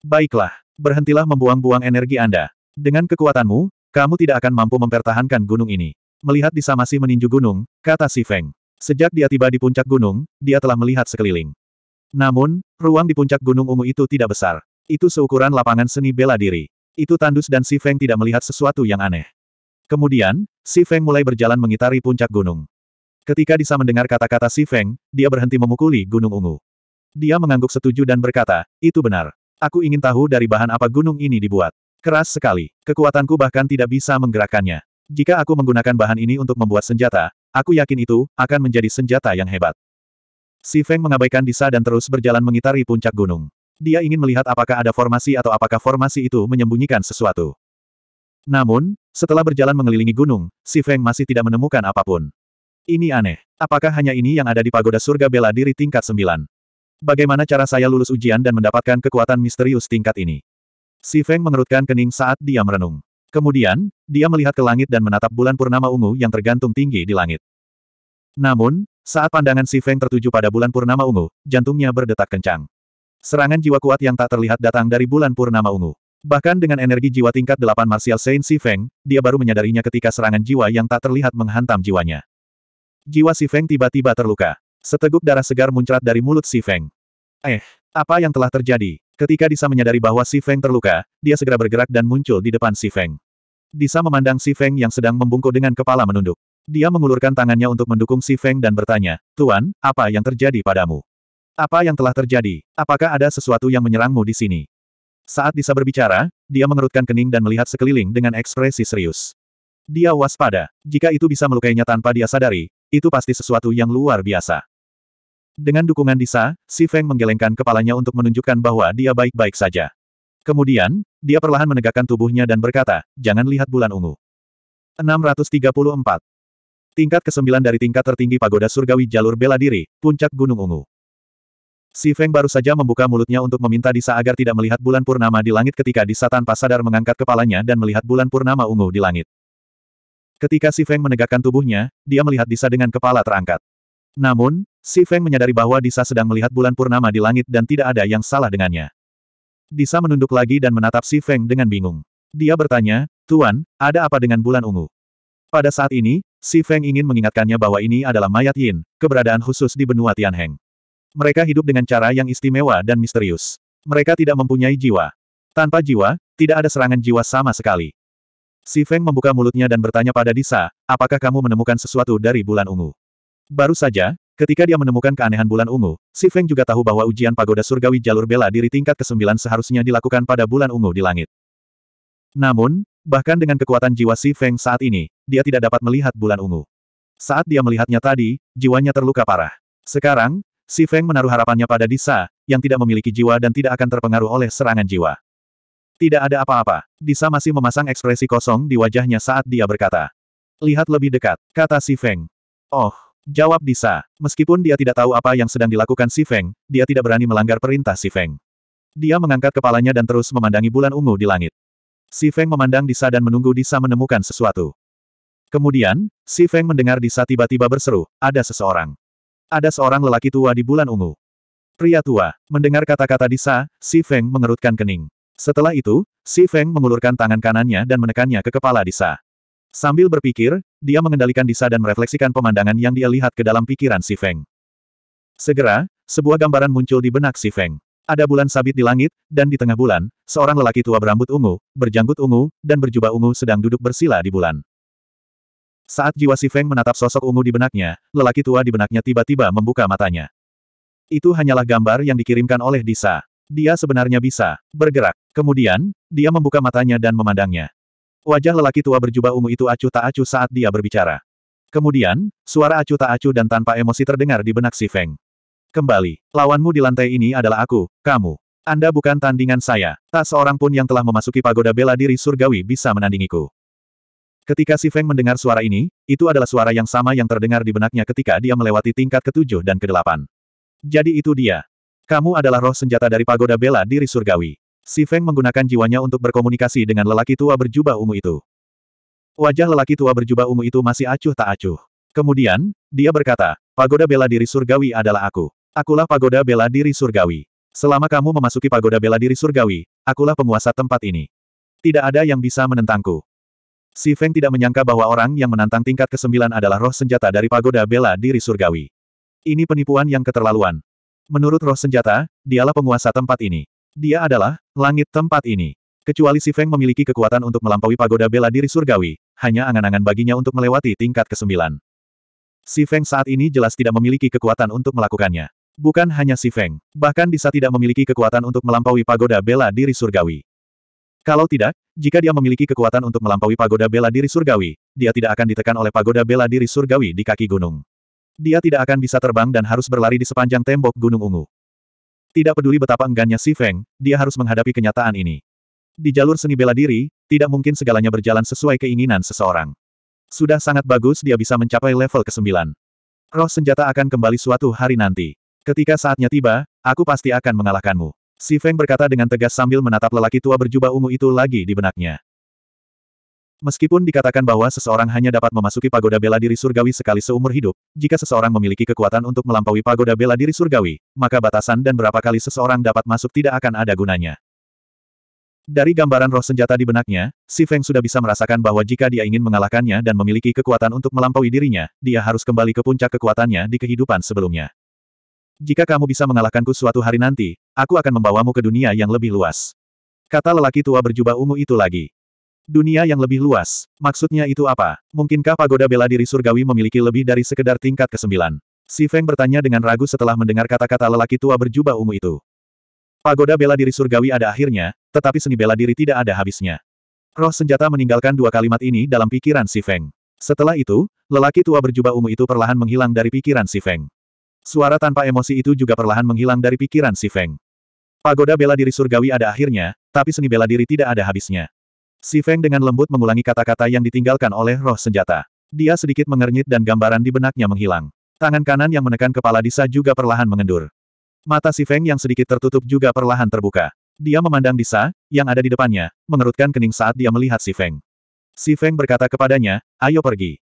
Baiklah, berhentilah membuang-buang energi Anda. Dengan kekuatanmu, kamu tidak akan mampu mempertahankan gunung ini. Melihat Disa masih meninju gunung, kata Si Feng. Sejak dia tiba di puncak gunung, dia telah melihat sekeliling. Namun, ruang di puncak gunung ungu itu tidak besar. Itu seukuran lapangan seni bela diri. Itu tandus dan Si Feng tidak melihat sesuatu yang aneh. Kemudian, Si Feng mulai berjalan mengitari puncak gunung. Ketika Disa mendengar kata-kata Si Feng, dia berhenti memukuli gunung ungu. Dia mengangguk setuju dan berkata, itu benar. Aku ingin tahu dari bahan apa gunung ini dibuat. Keras sekali. Kekuatanku bahkan tidak bisa menggerakkannya. Jika aku menggunakan bahan ini untuk membuat senjata, Aku yakin itu, akan menjadi senjata yang hebat. Si Feng mengabaikan Disa dan terus berjalan mengitari puncak gunung. Dia ingin melihat apakah ada formasi atau apakah formasi itu menyembunyikan sesuatu. Namun, setelah berjalan mengelilingi gunung, si Feng masih tidak menemukan apapun. Ini aneh. Apakah hanya ini yang ada di pagoda surga bela diri tingkat 9? Bagaimana cara saya lulus ujian dan mendapatkan kekuatan misterius tingkat ini? Si Feng mengerutkan kening saat dia merenung. Kemudian, dia melihat ke langit dan menatap bulan purnama ungu yang tergantung tinggi di langit. Namun, saat pandangan si Feng tertuju pada bulan purnama ungu, jantungnya berdetak kencang. Serangan jiwa kuat yang tak terlihat datang dari bulan purnama ungu. Bahkan dengan energi jiwa tingkat 8 Martial Saint Si Feng, dia baru menyadarinya ketika serangan jiwa yang tak terlihat menghantam jiwanya. Jiwa Si Feng tiba-tiba terluka. Seteguk darah segar muncrat dari mulut Si Feng. Eh, apa yang telah terjadi? Ketika Disa menyadari bahwa Si Feng terluka, dia segera bergerak dan muncul di depan Si Feng. Disa memandang Si Feng yang sedang membungkuk dengan kepala menunduk. Dia mengulurkan tangannya untuk mendukung Si Feng dan bertanya, Tuan, apa yang terjadi padamu? Apa yang telah terjadi? Apakah ada sesuatu yang menyerangmu di sini? Saat Disa berbicara, dia mengerutkan kening dan melihat sekeliling dengan ekspresi serius. Dia waspada. Jika itu bisa melukainya tanpa dia sadari, itu pasti sesuatu yang luar biasa. Dengan dukungan Disa, Si Feng menggelengkan kepalanya untuk menunjukkan bahwa dia baik-baik saja. Kemudian, dia perlahan menegakkan tubuhnya dan berkata, jangan lihat bulan ungu. 634. Tingkat ke-9 dari tingkat tertinggi pagoda surgawi jalur bela diri, puncak gunung ungu. Si Feng baru saja membuka mulutnya untuk meminta Disa agar tidak melihat bulan purnama di langit ketika Disa tanpa sadar mengangkat kepalanya dan melihat bulan purnama ungu di langit. Ketika Si Feng menegakkan tubuhnya, dia melihat Disa dengan kepala terangkat. Namun, Si Feng menyadari bahwa Disa sedang melihat bulan purnama di langit dan tidak ada yang salah dengannya. Disa menunduk lagi dan menatap Si Feng dengan bingung. Dia bertanya, Tuan, ada apa dengan bulan ungu? Pada saat ini, Si Feng ingin mengingatkannya bahwa ini adalah mayat Yin, keberadaan khusus di benua Tianheng. Mereka hidup dengan cara yang istimewa dan misterius. Mereka tidak mempunyai jiwa. Tanpa jiwa, tidak ada serangan jiwa sama sekali. Si Feng membuka mulutnya dan bertanya pada Disa, apakah kamu menemukan sesuatu dari bulan ungu? Baru saja, ketika dia menemukan keanehan bulan ungu, Si Feng juga tahu bahwa ujian pagoda surgawi jalur bela diri tingkat ke-9 seharusnya dilakukan pada bulan ungu di langit. Namun, bahkan dengan kekuatan jiwa Si Feng saat ini, dia tidak dapat melihat bulan ungu. Saat dia melihatnya tadi, jiwanya terluka parah. Sekarang, Si Feng menaruh harapannya pada Disa, yang tidak memiliki jiwa dan tidak akan terpengaruh oleh serangan jiwa. Tidak ada apa-apa. Disa masih memasang ekspresi kosong di wajahnya saat dia berkata. Lihat lebih dekat, kata Si Feng. Oh, Jawab Disa. Meskipun dia tidak tahu apa yang sedang dilakukan Si Feng, dia tidak berani melanggar perintah Si Feng. Dia mengangkat kepalanya dan terus memandangi bulan ungu di langit. Si Feng memandang Disa dan menunggu Disa menemukan sesuatu. Kemudian, Si Feng mendengar Disa tiba-tiba berseru, ada seseorang. Ada seorang lelaki tua di bulan ungu. Pria tua, mendengar kata-kata Disa, Si Feng mengerutkan kening. Setelah itu, Si Feng mengulurkan tangan kanannya dan menekannya ke kepala Disa. Sambil berpikir, dia mengendalikan Disa dan merefleksikan pemandangan yang dia lihat ke dalam pikiran Si Feng. Segera, sebuah gambaran muncul di benak Si Feng. Ada bulan sabit di langit, dan di tengah bulan, seorang lelaki tua berambut ungu, berjanggut ungu, dan berjubah ungu sedang duduk bersila di bulan. Saat jiwa Si Feng menatap sosok ungu di benaknya, lelaki tua di benaknya tiba-tiba membuka matanya. Itu hanyalah gambar yang dikirimkan oleh Disa. Dia sebenarnya bisa bergerak. Kemudian, dia membuka matanya dan memandangnya. Wajah lelaki tua berjubah ungu itu acuh tak acuh saat dia berbicara. Kemudian, suara acuh tak acuh dan tanpa emosi terdengar di benak si Feng. Kembali, lawanmu di lantai ini adalah aku, kamu. Anda bukan tandingan saya. Tak seorang pun yang telah memasuki pagoda bela diri surgawi bisa menandingiku. Ketika si Feng mendengar suara ini, itu adalah suara yang sama yang terdengar di benaknya ketika dia melewati tingkat ketujuh dan kedelapan. Jadi itu dia. Kamu adalah roh senjata dari pagoda bela diri surgawi. Si Feng menggunakan jiwanya untuk berkomunikasi dengan lelaki tua berjubah ungu itu. Wajah lelaki tua berjubah ungu itu masih acuh tak acuh. Kemudian, dia berkata, Pagoda Bela Diri Surgawi adalah aku. Akulah Pagoda Bela Diri Surgawi. Selama kamu memasuki Pagoda Bela Diri Surgawi, akulah penguasa tempat ini. Tidak ada yang bisa menentangku. Si Feng tidak menyangka bahwa orang yang menantang tingkat kesembilan adalah roh senjata dari pagoda bela diri surgawi. Ini penipuan yang keterlaluan. Menurut roh senjata, dialah penguasa tempat ini. Dia adalah langit tempat ini. Kecuali si Feng memiliki kekuatan untuk melampaui pagoda bela diri surgawi, hanya angan-angan baginya untuk melewati tingkat kesembilan. Si Feng saat ini jelas tidak memiliki kekuatan untuk melakukannya. Bukan hanya si Feng, bahkan Disa tidak memiliki kekuatan untuk melampaui pagoda bela diri surgawi. Kalau tidak, jika dia memiliki kekuatan untuk melampaui pagoda bela diri surgawi, dia tidak akan ditekan oleh pagoda bela diri surgawi di kaki gunung. Dia tidak akan bisa terbang dan harus berlari di sepanjang tembok Gunung Ungu. Tidak peduli betapa enggannya Si Feng, dia harus menghadapi kenyataan ini. Di jalur seni bela diri, tidak mungkin segalanya berjalan sesuai keinginan seseorang. Sudah sangat bagus dia bisa mencapai level ke-9. Roh senjata akan kembali suatu hari nanti. Ketika saatnya tiba, aku pasti akan mengalahkanmu. Si Feng berkata dengan tegas sambil menatap lelaki tua berjubah ungu itu lagi di benaknya. Meskipun dikatakan bahwa seseorang hanya dapat memasuki pagoda bela diri surgawi sekali seumur hidup, jika seseorang memiliki kekuatan untuk melampaui pagoda bela diri surgawi, maka batasan dan berapa kali seseorang dapat masuk tidak akan ada gunanya. Dari gambaran roh senjata di benaknya, Si Feng sudah bisa merasakan bahwa jika dia ingin mengalahkannya dan memiliki kekuatan untuk melampaui dirinya, dia harus kembali ke puncak kekuatannya di kehidupan sebelumnya. Jika kamu bisa mengalahkanku suatu hari nanti, aku akan membawamu ke dunia yang lebih luas. Kata lelaki tua berjubah ungu itu lagi. Dunia yang lebih luas, maksudnya itu apa? Mungkinkah pagoda bela diri surgawi memiliki lebih dari sekedar tingkat kesembilan? Si Feng bertanya dengan ragu setelah mendengar kata-kata lelaki tua berjubah ungu itu. Pagoda bela diri surgawi ada akhirnya, tetapi seni bela diri tidak ada habisnya. Roh senjata meninggalkan dua kalimat ini dalam pikiran si Feng. Setelah itu, lelaki tua berjubah ungu itu perlahan menghilang dari pikiran si Feng. Suara tanpa emosi itu juga perlahan menghilang dari pikiran si Feng. Pagoda bela diri surgawi ada akhirnya, tapi seni bela diri tidak ada habisnya. Si Feng dengan lembut mengulangi kata-kata yang ditinggalkan oleh roh senjata. Dia sedikit mengernyit dan gambaran di benaknya menghilang. Tangan kanan yang menekan kepala Disa juga perlahan mengendur. Mata si Feng yang sedikit tertutup juga perlahan terbuka. Dia memandang Disa, yang ada di depannya, mengerutkan kening saat dia melihat si Feng. Si Feng berkata kepadanya, ayo pergi.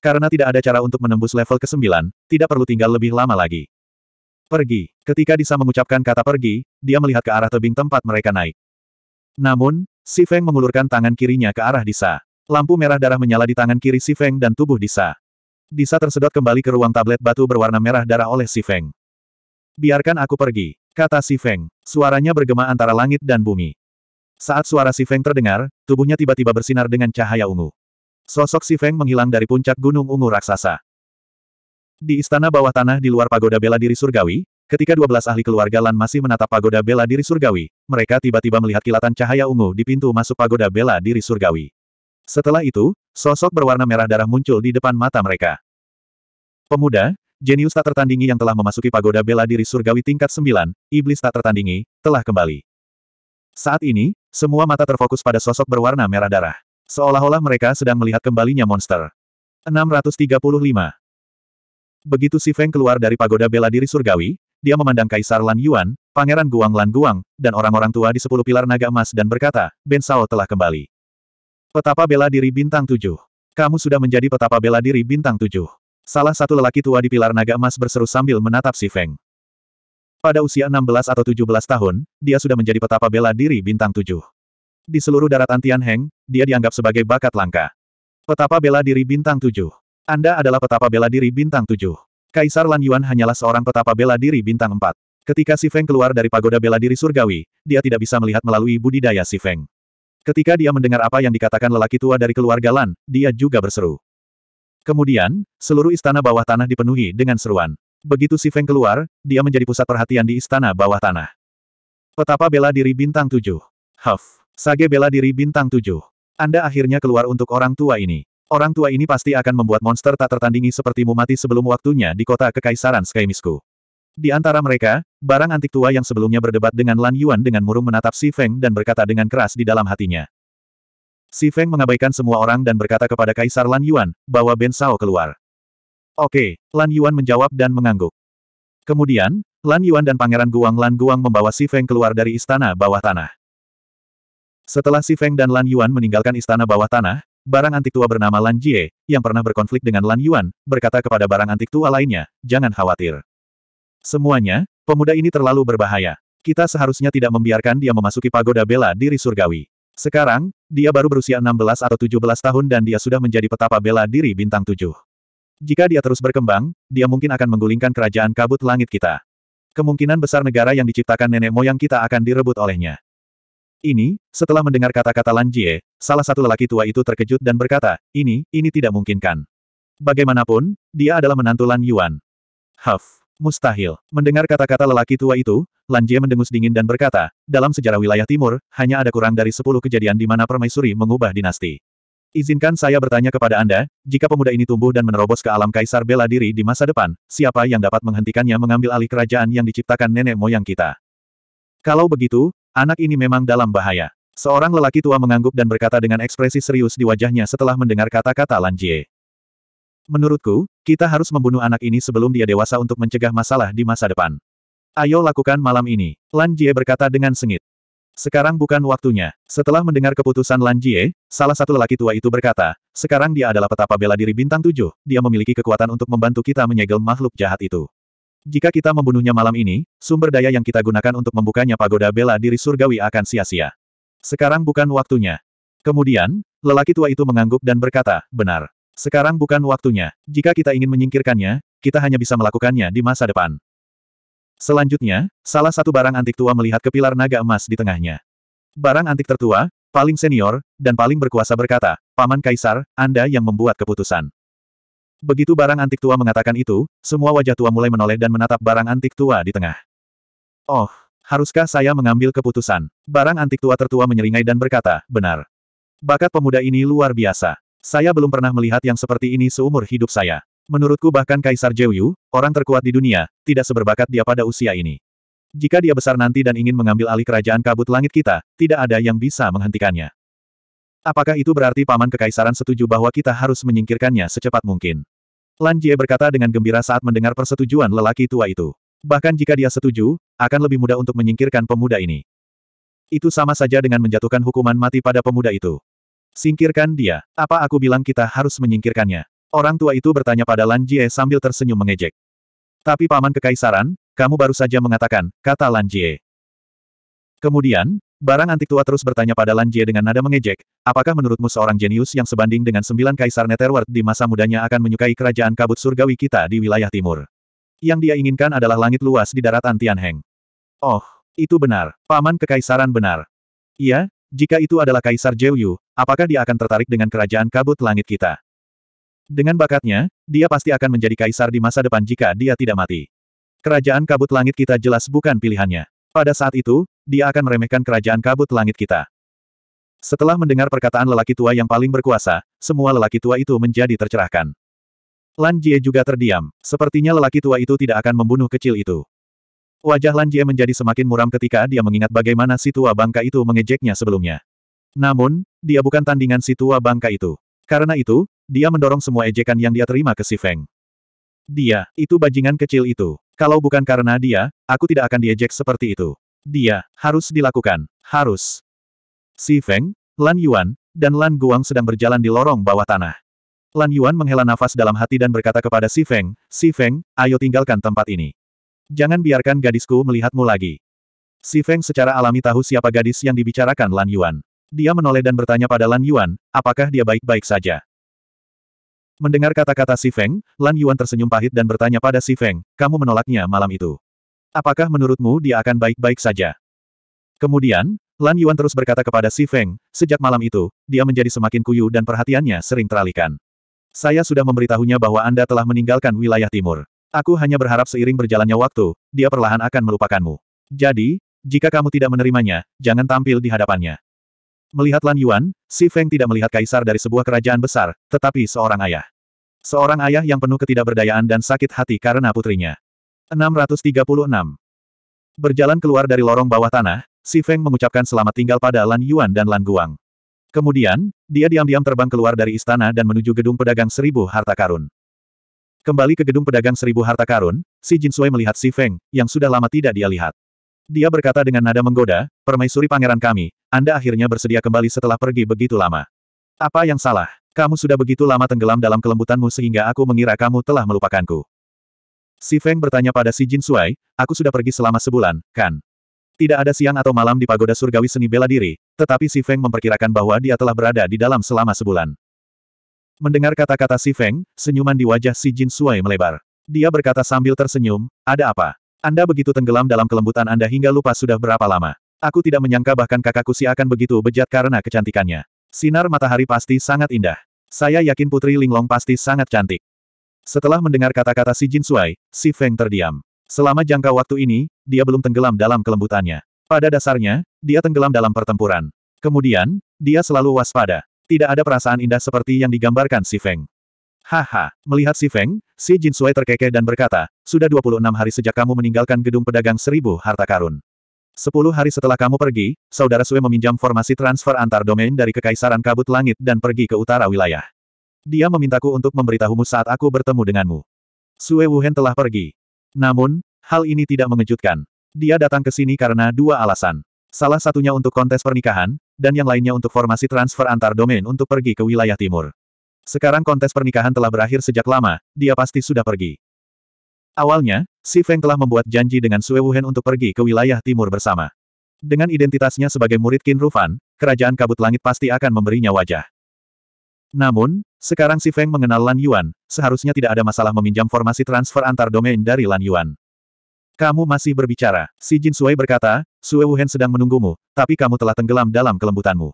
Karena tidak ada cara untuk menembus level ke-9, tidak perlu tinggal lebih lama lagi. Pergi. Ketika Disa mengucapkan kata pergi, dia melihat ke arah tebing tempat mereka naik. Namun, Si Feng mengulurkan tangan kirinya ke arah Disa. Lampu merah darah menyala di tangan kiri Si Feng dan tubuh Disa. Disa tersedot kembali ke ruang tablet batu berwarna merah darah oleh Si Feng. Biarkan aku pergi, kata Si Feng. Suaranya bergema antara langit dan bumi. Saat suara Si Feng terdengar, tubuhnya tiba-tiba bersinar dengan cahaya ungu. Sosok Si Feng menghilang dari puncak gunung ungu raksasa. Di istana bawah tanah di luar pagoda bela diri surgawi, Ketika dua belas ahli keluarga Lan masih menatap pagoda bela diri surgawi, mereka tiba-tiba melihat kilatan cahaya ungu di pintu masuk pagoda bela diri surgawi. Setelah itu, sosok berwarna merah darah muncul di depan mata mereka. Pemuda, jenius tak tertandingi yang telah memasuki pagoda bela diri surgawi tingkat sembilan, iblis tak tertandingi, telah kembali. Saat ini, semua mata terfokus pada sosok berwarna merah darah. Seolah-olah mereka sedang melihat kembalinya monster. 635 Begitu Si Feng keluar dari pagoda bela diri surgawi, dia memandang Kaisar Lan Yuan, Pangeran Guang Lan Guang, dan orang-orang tua di sepuluh pilar naga emas dan berkata, Ben Sao telah kembali. Petapa bela diri bintang tujuh. Kamu sudah menjadi petapa bela diri bintang tujuh. Salah satu lelaki tua di pilar naga emas berseru sambil menatap si Feng. Pada usia 16 atau 17 tahun, dia sudah menjadi petapa bela diri bintang tujuh. Di seluruh daratan Tianheng, dia dianggap sebagai bakat langka. Petapa bela diri bintang tujuh. Anda adalah petapa bela diri bintang tujuh. Kaisar Lan Yuan hanyalah seorang petapa bela diri bintang 4. Ketika Si Feng keluar dari pagoda bela diri surgawi, dia tidak bisa melihat melalui budidaya Si Feng. Ketika dia mendengar apa yang dikatakan lelaki tua dari keluarga Lan, dia juga berseru. Kemudian, seluruh istana bawah tanah dipenuhi dengan seruan. Begitu Si Feng keluar, dia menjadi pusat perhatian di istana bawah tanah. Petapa bela diri bintang 7. Huff. Sage bela diri bintang 7. Anda akhirnya keluar untuk orang tua ini. Orang tua ini pasti akan membuat monster tak tertandingi sepertimu mati sebelum waktunya di kota kekaisaran Skymisku. Di antara mereka, barang antik tua yang sebelumnya berdebat dengan Lan Yuan dengan murung menatap Si Feng dan berkata dengan keras di dalam hatinya. Si Feng mengabaikan semua orang dan berkata kepada Kaisar Lan Yuan, bahwa Ben Shao keluar. Oke, Lan Yuan menjawab dan mengangguk. Kemudian, Lan Yuan dan Pangeran Guang Lan Guang membawa Si Feng keluar dari istana bawah tanah. Setelah Si Feng dan Lan Yuan meninggalkan istana bawah tanah, barang antik tua bernama Lan Jie, yang pernah berkonflik dengan Lan Yuan, berkata kepada barang antik tua lainnya, jangan khawatir. Semuanya, pemuda ini terlalu berbahaya. Kita seharusnya tidak membiarkan dia memasuki pagoda bela diri surgawi. Sekarang, dia baru berusia 16 atau 17 tahun dan dia sudah menjadi petapa bela diri bintang 7. Jika dia terus berkembang, dia mungkin akan menggulingkan kerajaan kabut langit kita. Kemungkinan besar negara yang diciptakan nenek moyang kita akan direbut olehnya. Ini, setelah mendengar kata-kata Lan Jie, salah satu lelaki tua itu terkejut dan berkata, ini, ini tidak mungkinkan. Bagaimanapun, dia adalah menantu Lan Yuan. Huff, mustahil. Mendengar kata-kata lelaki tua itu, Lan Jie mendengus dingin dan berkata, dalam sejarah wilayah timur, hanya ada kurang dari sepuluh kejadian di mana permaisuri mengubah dinasti. Izinkan saya bertanya kepada Anda, jika pemuda ini tumbuh dan menerobos ke alam kaisar bela diri di masa depan, siapa yang dapat menghentikannya mengambil alih kerajaan yang diciptakan nenek moyang kita? Kalau begitu, Anak ini memang dalam bahaya. Seorang lelaki tua mengangguk dan berkata dengan ekspresi serius di wajahnya setelah mendengar kata-kata Lan Jie. Menurutku, kita harus membunuh anak ini sebelum dia dewasa untuk mencegah masalah di masa depan. Ayo lakukan malam ini, Lan Jie berkata dengan sengit. Sekarang bukan waktunya. Setelah mendengar keputusan Lan Jie, salah satu lelaki tua itu berkata, sekarang dia adalah petapa bela diri bintang tujuh, dia memiliki kekuatan untuk membantu kita menyegel makhluk jahat itu. Jika kita membunuhnya malam ini, sumber daya yang kita gunakan untuk membukanya pagoda bela diri surgawi akan sia-sia. Sekarang bukan waktunya. Kemudian, lelaki tua itu mengangguk dan berkata, benar. Sekarang bukan waktunya. Jika kita ingin menyingkirkannya, kita hanya bisa melakukannya di masa depan. Selanjutnya, salah satu barang antik tua melihat ke pilar naga emas di tengahnya. Barang antik tertua, paling senior, dan paling berkuasa berkata, Paman Kaisar, Anda yang membuat keputusan. Begitu barang antik tua mengatakan itu, semua wajah tua mulai menoleh dan menatap barang antik tua di tengah. Oh, haruskah saya mengambil keputusan? Barang antik tua tertua menyeringai dan berkata, benar. Bakat pemuda ini luar biasa. Saya belum pernah melihat yang seperti ini seumur hidup saya. Menurutku bahkan Kaisar Jeyu, orang terkuat di dunia, tidak seberbakat dia pada usia ini. Jika dia besar nanti dan ingin mengambil alih kerajaan kabut langit kita, tidak ada yang bisa menghentikannya. Apakah itu berarti Paman Kekaisaran setuju bahwa kita harus menyingkirkannya secepat mungkin? Lan Jie berkata dengan gembira saat mendengar persetujuan lelaki tua itu. Bahkan jika dia setuju, akan lebih mudah untuk menyingkirkan pemuda ini. Itu sama saja dengan menjatuhkan hukuman mati pada pemuda itu. Singkirkan dia. Apa aku bilang kita harus menyingkirkannya? Orang tua itu bertanya pada Lan Jie sambil tersenyum mengejek. Tapi Paman Kekaisaran, kamu baru saja mengatakan, kata Lan Jie. Kemudian, Barang antik tua terus bertanya pada Lan Jie dengan nada mengejek, apakah menurutmu seorang jenius yang sebanding dengan sembilan kaisar Netherworld di masa mudanya akan menyukai kerajaan kabut surgawi kita di wilayah timur? Yang dia inginkan adalah langit luas di daratan Tianheng. Oh, itu benar. Paman kekaisaran benar. Iya, jika itu adalah kaisar Jeyu, apakah dia akan tertarik dengan kerajaan kabut langit kita? Dengan bakatnya, dia pasti akan menjadi kaisar di masa depan jika dia tidak mati. Kerajaan kabut langit kita jelas bukan pilihannya. Pada saat itu, dia akan meremehkan kerajaan kabut langit kita. Setelah mendengar perkataan lelaki tua yang paling berkuasa, semua lelaki tua itu menjadi tercerahkan. Lan Jie juga terdiam, sepertinya lelaki tua itu tidak akan membunuh kecil itu. Wajah Lan Jie menjadi semakin muram ketika dia mengingat bagaimana si tua bangka itu mengejeknya sebelumnya. Namun, dia bukan tandingan si tua bangka itu. Karena itu, dia mendorong semua ejekan yang dia terima ke si Feng. Dia, itu bajingan kecil itu. Kalau bukan karena dia, aku tidak akan diejek seperti itu. Dia, harus dilakukan. Harus. Si Feng, Lan Yuan, dan Lan Guang sedang berjalan di lorong bawah tanah. Lan Yuan menghela nafas dalam hati dan berkata kepada Si Feng, Si Feng, ayo tinggalkan tempat ini. Jangan biarkan gadisku melihatmu lagi. Si Feng secara alami tahu siapa gadis yang dibicarakan Lan Yuan. Dia menoleh dan bertanya pada Lan Yuan, apakah dia baik-baik saja. Mendengar kata-kata Si Feng, Lan Yuan tersenyum pahit dan bertanya pada Si Feng, kamu menolaknya malam itu. Apakah menurutmu dia akan baik-baik saja? Kemudian, Lan Yuan terus berkata kepada Si Feng, sejak malam itu, dia menjadi semakin kuyu dan perhatiannya sering teralihkan. Saya sudah memberitahunya bahwa Anda telah meninggalkan wilayah timur. Aku hanya berharap seiring berjalannya waktu, dia perlahan akan melupakanmu. Jadi, jika kamu tidak menerimanya, jangan tampil di hadapannya. Melihat Lan Yuan, Si Feng tidak melihat kaisar dari sebuah kerajaan besar, tetapi seorang ayah. Seorang ayah yang penuh ketidakberdayaan dan sakit hati karena putrinya. 636. Berjalan keluar dari lorong bawah tanah, Si Feng mengucapkan selamat tinggal pada Lan Yuan dan Lan Guang. Kemudian, dia diam-diam terbang keluar dari istana dan menuju gedung pedagang seribu harta karun. Kembali ke gedung pedagang seribu harta karun, si Jin Sui melihat Si Feng, yang sudah lama tidak dia lihat. Dia berkata dengan nada menggoda, permaisuri pangeran kami, Anda akhirnya bersedia kembali setelah pergi begitu lama. Apa yang salah? Kamu sudah begitu lama tenggelam dalam kelembutanmu sehingga aku mengira kamu telah melupakanku. Si Feng bertanya pada si Jin Suai, aku sudah pergi selama sebulan, kan? Tidak ada siang atau malam di pagoda surgawi seni bela diri, tetapi si Feng memperkirakan bahwa dia telah berada di dalam selama sebulan. Mendengar kata-kata si Feng, senyuman di wajah si Jin Suai melebar. Dia berkata sambil tersenyum, ada apa? Anda begitu tenggelam dalam kelembutan Anda hingga lupa sudah berapa lama. Aku tidak menyangka bahkan kakakku si akan begitu bejat karena kecantikannya. Sinar matahari pasti sangat indah. Saya yakin Putri Linglong pasti sangat cantik. Setelah mendengar kata-kata si Jin Sui, si Feng terdiam. Selama jangka waktu ini, dia belum tenggelam dalam kelembutannya. Pada dasarnya, dia tenggelam dalam pertempuran. Kemudian, dia selalu waspada. Tidak ada perasaan indah seperti yang digambarkan si Feng. Haha, melihat si Feng, si Jin Sui terkekeh dan berkata, sudah 26 hari sejak kamu meninggalkan gedung pedagang seribu harta karun. Sepuluh hari setelah kamu pergi, Saudara Sue meminjam formasi transfer antar domain dari Kekaisaran Kabut Langit dan pergi ke utara wilayah. Dia memintaku untuk memberitahumu saat aku bertemu denganmu. Sue Wuhen telah pergi. Namun, hal ini tidak mengejutkan. Dia datang ke sini karena dua alasan. Salah satunya untuk kontes pernikahan, dan yang lainnya untuk formasi transfer antar domain untuk pergi ke wilayah timur. Sekarang kontes pernikahan telah berakhir sejak lama, dia pasti sudah pergi. Awalnya, Si Feng telah membuat janji dengan Sue Wuhen untuk pergi ke wilayah timur bersama. Dengan identitasnya sebagai murid Qin Rufan, kerajaan kabut langit pasti akan memberinya wajah. Namun, sekarang si Feng mengenal Lan Yuan, seharusnya tidak ada masalah meminjam formasi transfer antar domain dari Lan Yuan. Kamu masih berbicara, si Jin Sui berkata, Sue Wuhen sedang menunggumu, tapi kamu telah tenggelam dalam kelembutanmu.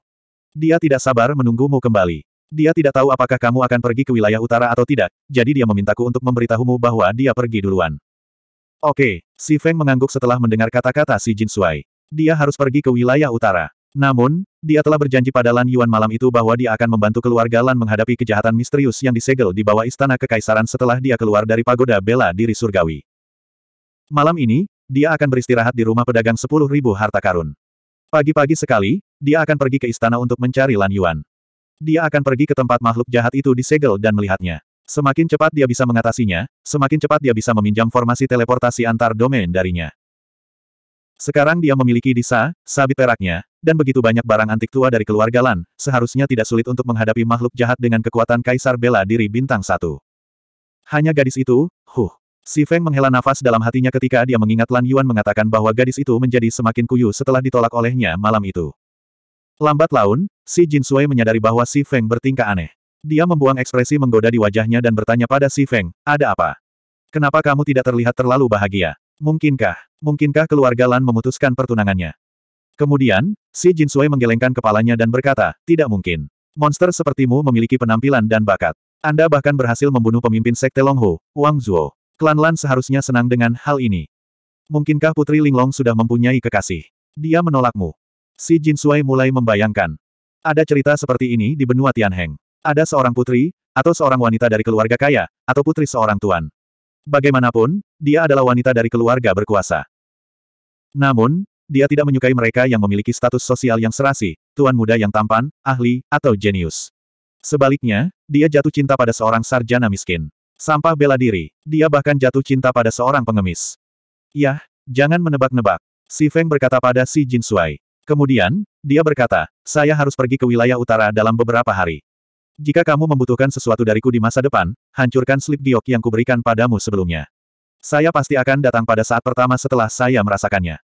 Dia tidak sabar menunggumu kembali. Dia tidak tahu apakah kamu akan pergi ke wilayah utara atau tidak, jadi dia memintaku untuk memberitahumu bahwa dia pergi duluan. Oke, si Feng mengangguk setelah mendengar kata-kata si Jin Sui. Dia harus pergi ke wilayah utara. Namun, dia telah berjanji pada Lan Yuan malam itu bahwa dia akan membantu keluarga Lan menghadapi kejahatan misterius yang disegel di bawah istana kekaisaran setelah dia keluar dari pagoda bela diri surgawi. Malam ini, dia akan beristirahat di rumah pedagang sepuluh ribu harta karun. Pagi-pagi sekali, dia akan pergi ke istana untuk mencari Lan Yuan. Dia akan pergi ke tempat makhluk jahat itu disegel dan melihatnya. Semakin cepat dia bisa mengatasinya, semakin cepat dia bisa meminjam formasi teleportasi antar domain darinya. Sekarang dia memiliki disa, sabit peraknya, dan begitu banyak barang antik tua dari keluarga Lan, seharusnya tidak sulit untuk menghadapi makhluk jahat dengan kekuatan Kaisar Bela Diri Bintang satu. Hanya gadis itu, huh. Si Feng menghela nafas dalam hatinya ketika dia mengingat Lan Yuan mengatakan bahwa gadis itu menjadi semakin kuyu setelah ditolak olehnya malam itu. Lambat laun, si Jin Sui menyadari bahwa Si Feng bertingkah aneh. Dia membuang ekspresi menggoda di wajahnya dan bertanya pada Si Feng, ada apa? Kenapa kamu tidak terlihat terlalu bahagia? Mungkinkah? mungkinkah keluarga Lan memutuskan pertunangannya? Kemudian, si Jin Sui menggelengkan kepalanya dan berkata, tidak mungkin. Monster sepertimu memiliki penampilan dan bakat. Anda bahkan berhasil membunuh pemimpin sekte Longhu, Wang Zhuo. Klan Lan seharusnya senang dengan hal ini. Mungkinkah Putri Linglong sudah mempunyai kekasih? Dia menolakmu. Si Jin Sui mulai membayangkan. Ada cerita seperti ini di benua Tianheng. Ada seorang putri, atau seorang wanita dari keluarga kaya, atau putri seorang tuan. Bagaimanapun, dia adalah wanita dari keluarga berkuasa. Namun, dia tidak menyukai mereka yang memiliki status sosial yang serasi, tuan muda yang tampan, ahli, atau jenius. Sebaliknya, dia jatuh cinta pada seorang sarjana miskin. Sampah bela diri, dia bahkan jatuh cinta pada seorang pengemis. Yah, jangan menebak-nebak. Si Feng berkata pada si Jin Sui. Kemudian, dia berkata, saya harus pergi ke wilayah utara dalam beberapa hari. Jika kamu membutuhkan sesuatu dariku di masa depan, hancurkan slip giok yang kuberikan padamu sebelumnya. Saya pasti akan datang pada saat pertama setelah saya merasakannya.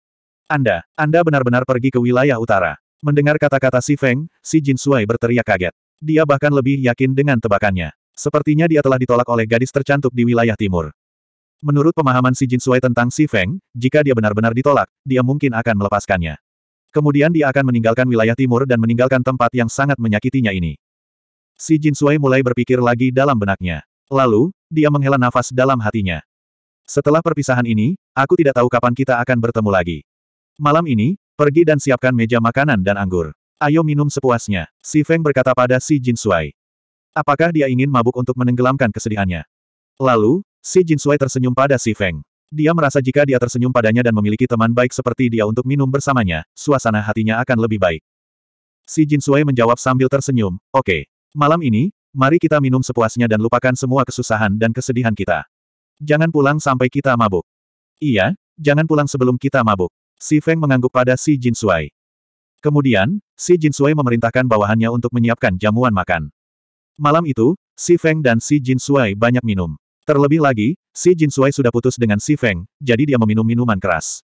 Anda, Anda benar-benar pergi ke wilayah utara. Mendengar kata-kata Si Feng, Si Jin Sui berteriak kaget. Dia bahkan lebih yakin dengan tebakannya. Sepertinya dia telah ditolak oleh gadis tercantik di wilayah timur. Menurut pemahaman Si Jin Sui tentang Si Feng, jika dia benar-benar ditolak, dia mungkin akan melepaskannya. Kemudian dia akan meninggalkan wilayah timur dan meninggalkan tempat yang sangat menyakitinya ini. Si Jin Sui mulai berpikir lagi dalam benaknya. Lalu, dia menghela nafas dalam hatinya. Setelah perpisahan ini, aku tidak tahu kapan kita akan bertemu lagi. Malam ini, pergi dan siapkan meja makanan dan anggur. Ayo minum sepuasnya, si Feng berkata pada si Jin Sui. Apakah dia ingin mabuk untuk menenggelamkan kesedihannya? Lalu, si Jin Sui tersenyum pada si Feng. Dia merasa jika dia tersenyum padanya dan memiliki teman baik seperti dia untuk minum bersamanya, suasana hatinya akan lebih baik. Si Jin Sui menjawab sambil tersenyum, oke. Okay. Malam ini, mari kita minum sepuasnya dan lupakan semua kesusahan dan kesedihan kita. Jangan pulang sampai kita mabuk. Iya, jangan pulang sebelum kita mabuk. Si Feng mengangguk pada si Jin Sui. Kemudian, si Jin Sui memerintahkan bawahannya untuk menyiapkan jamuan makan. Malam itu, si Feng dan si Jin Sui banyak minum. Terlebih lagi, si Jin Sui sudah putus dengan si Feng, jadi dia meminum minuman keras.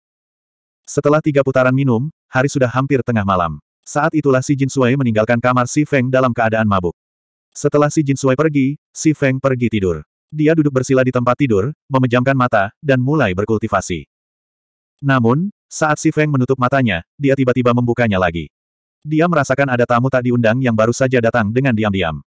Setelah tiga putaran minum, hari sudah hampir tengah malam. Saat itulah si Jin Sui meninggalkan kamar si Feng dalam keadaan mabuk. Setelah si Jin Sui pergi, si Feng pergi tidur dia duduk bersila di tempat tidur, memejamkan mata, dan mulai berkultivasi. Namun, saat Si Feng menutup matanya, dia tiba-tiba membukanya lagi. Dia merasakan ada tamu tak diundang yang baru saja datang dengan diam-diam.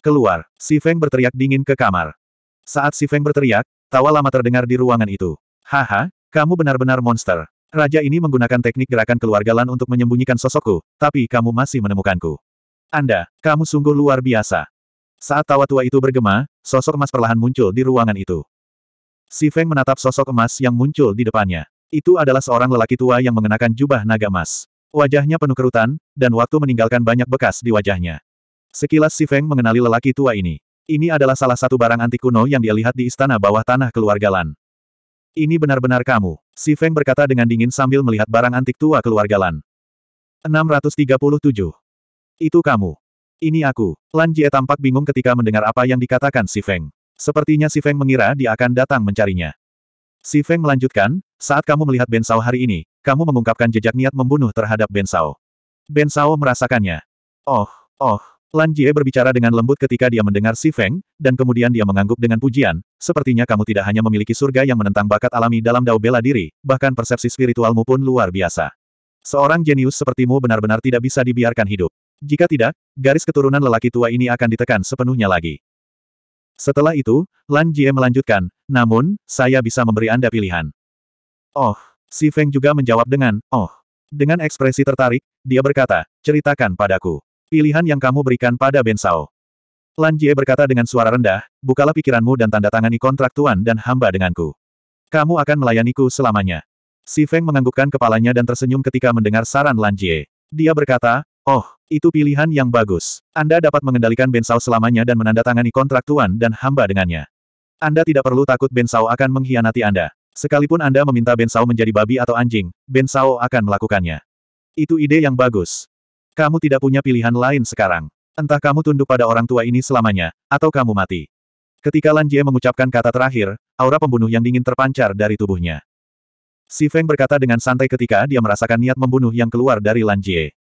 Keluar, Si Feng berteriak dingin ke kamar. Saat Si Feng berteriak, tawa lama terdengar di ruangan itu. Haha, kamu benar-benar monster. Raja ini menggunakan teknik gerakan keluarga Lan untuk menyembunyikan sosokku, tapi kamu masih menemukanku. Anda, kamu sungguh luar biasa. Saat tawa tua itu bergema, sosok emas perlahan muncul di ruangan itu. Si Feng menatap sosok emas yang muncul di depannya. Itu adalah seorang lelaki tua yang mengenakan jubah naga emas. Wajahnya penuh kerutan, dan waktu meninggalkan banyak bekas di wajahnya. Sekilas Si Feng mengenali lelaki tua ini. Ini adalah salah satu barang antik kuno yang dilihat di istana bawah tanah keluarga Lan. Ini benar-benar kamu, Si Feng berkata dengan dingin sambil melihat barang antik tua keluarga Lan. 637. Itu kamu. Ini aku. Lan Jie tampak bingung ketika mendengar apa yang dikatakan Si Feng. Sepertinya Si Feng mengira dia akan datang mencarinya. Si Feng melanjutkan, saat kamu melihat Ben Sao hari ini, kamu mengungkapkan jejak niat membunuh terhadap Ben Sao. Ben Sao merasakannya. Oh, oh. Lan Jie berbicara dengan lembut ketika dia mendengar Si Feng, dan kemudian dia mengangguk dengan pujian, sepertinya kamu tidak hanya memiliki surga yang menentang bakat alami dalam dao bela diri, bahkan persepsi spiritualmu pun luar biasa. Seorang jenius sepertimu benar-benar tidak bisa dibiarkan hidup. Jika tidak, garis keturunan lelaki tua ini akan ditekan sepenuhnya lagi. Setelah itu, Lan Jie melanjutkan, namun, saya bisa memberi Anda pilihan. Oh, si Feng juga menjawab dengan, oh. Dengan ekspresi tertarik, dia berkata, ceritakan padaku. Pilihan yang kamu berikan pada Ben Sao. Lan Jie berkata dengan suara rendah, bukalah pikiranmu dan tanda tangani kontrak tuan dan hamba denganku. Kamu akan melayaniku selamanya. Si Feng menganggukkan kepalanya dan tersenyum ketika mendengar saran Lan Jie. Dia berkata, Oh, itu pilihan yang bagus. Anda dapat mengendalikan Bensau selamanya dan menandatangani kontrak tuan dan hamba dengannya. Anda tidak perlu takut Bensau akan mengkhianati Anda. Sekalipun Anda meminta Bensau menjadi babi atau anjing, Bensau akan melakukannya. Itu ide yang bagus. Kamu tidak punya pilihan lain sekarang. Entah kamu tunduk pada orang tua ini selamanya, atau kamu mati. Ketika Lan Jie mengucapkan kata terakhir, aura pembunuh yang dingin terpancar dari tubuhnya. Si Feng berkata dengan santai ketika dia merasakan niat membunuh yang keluar dari Lan Jie.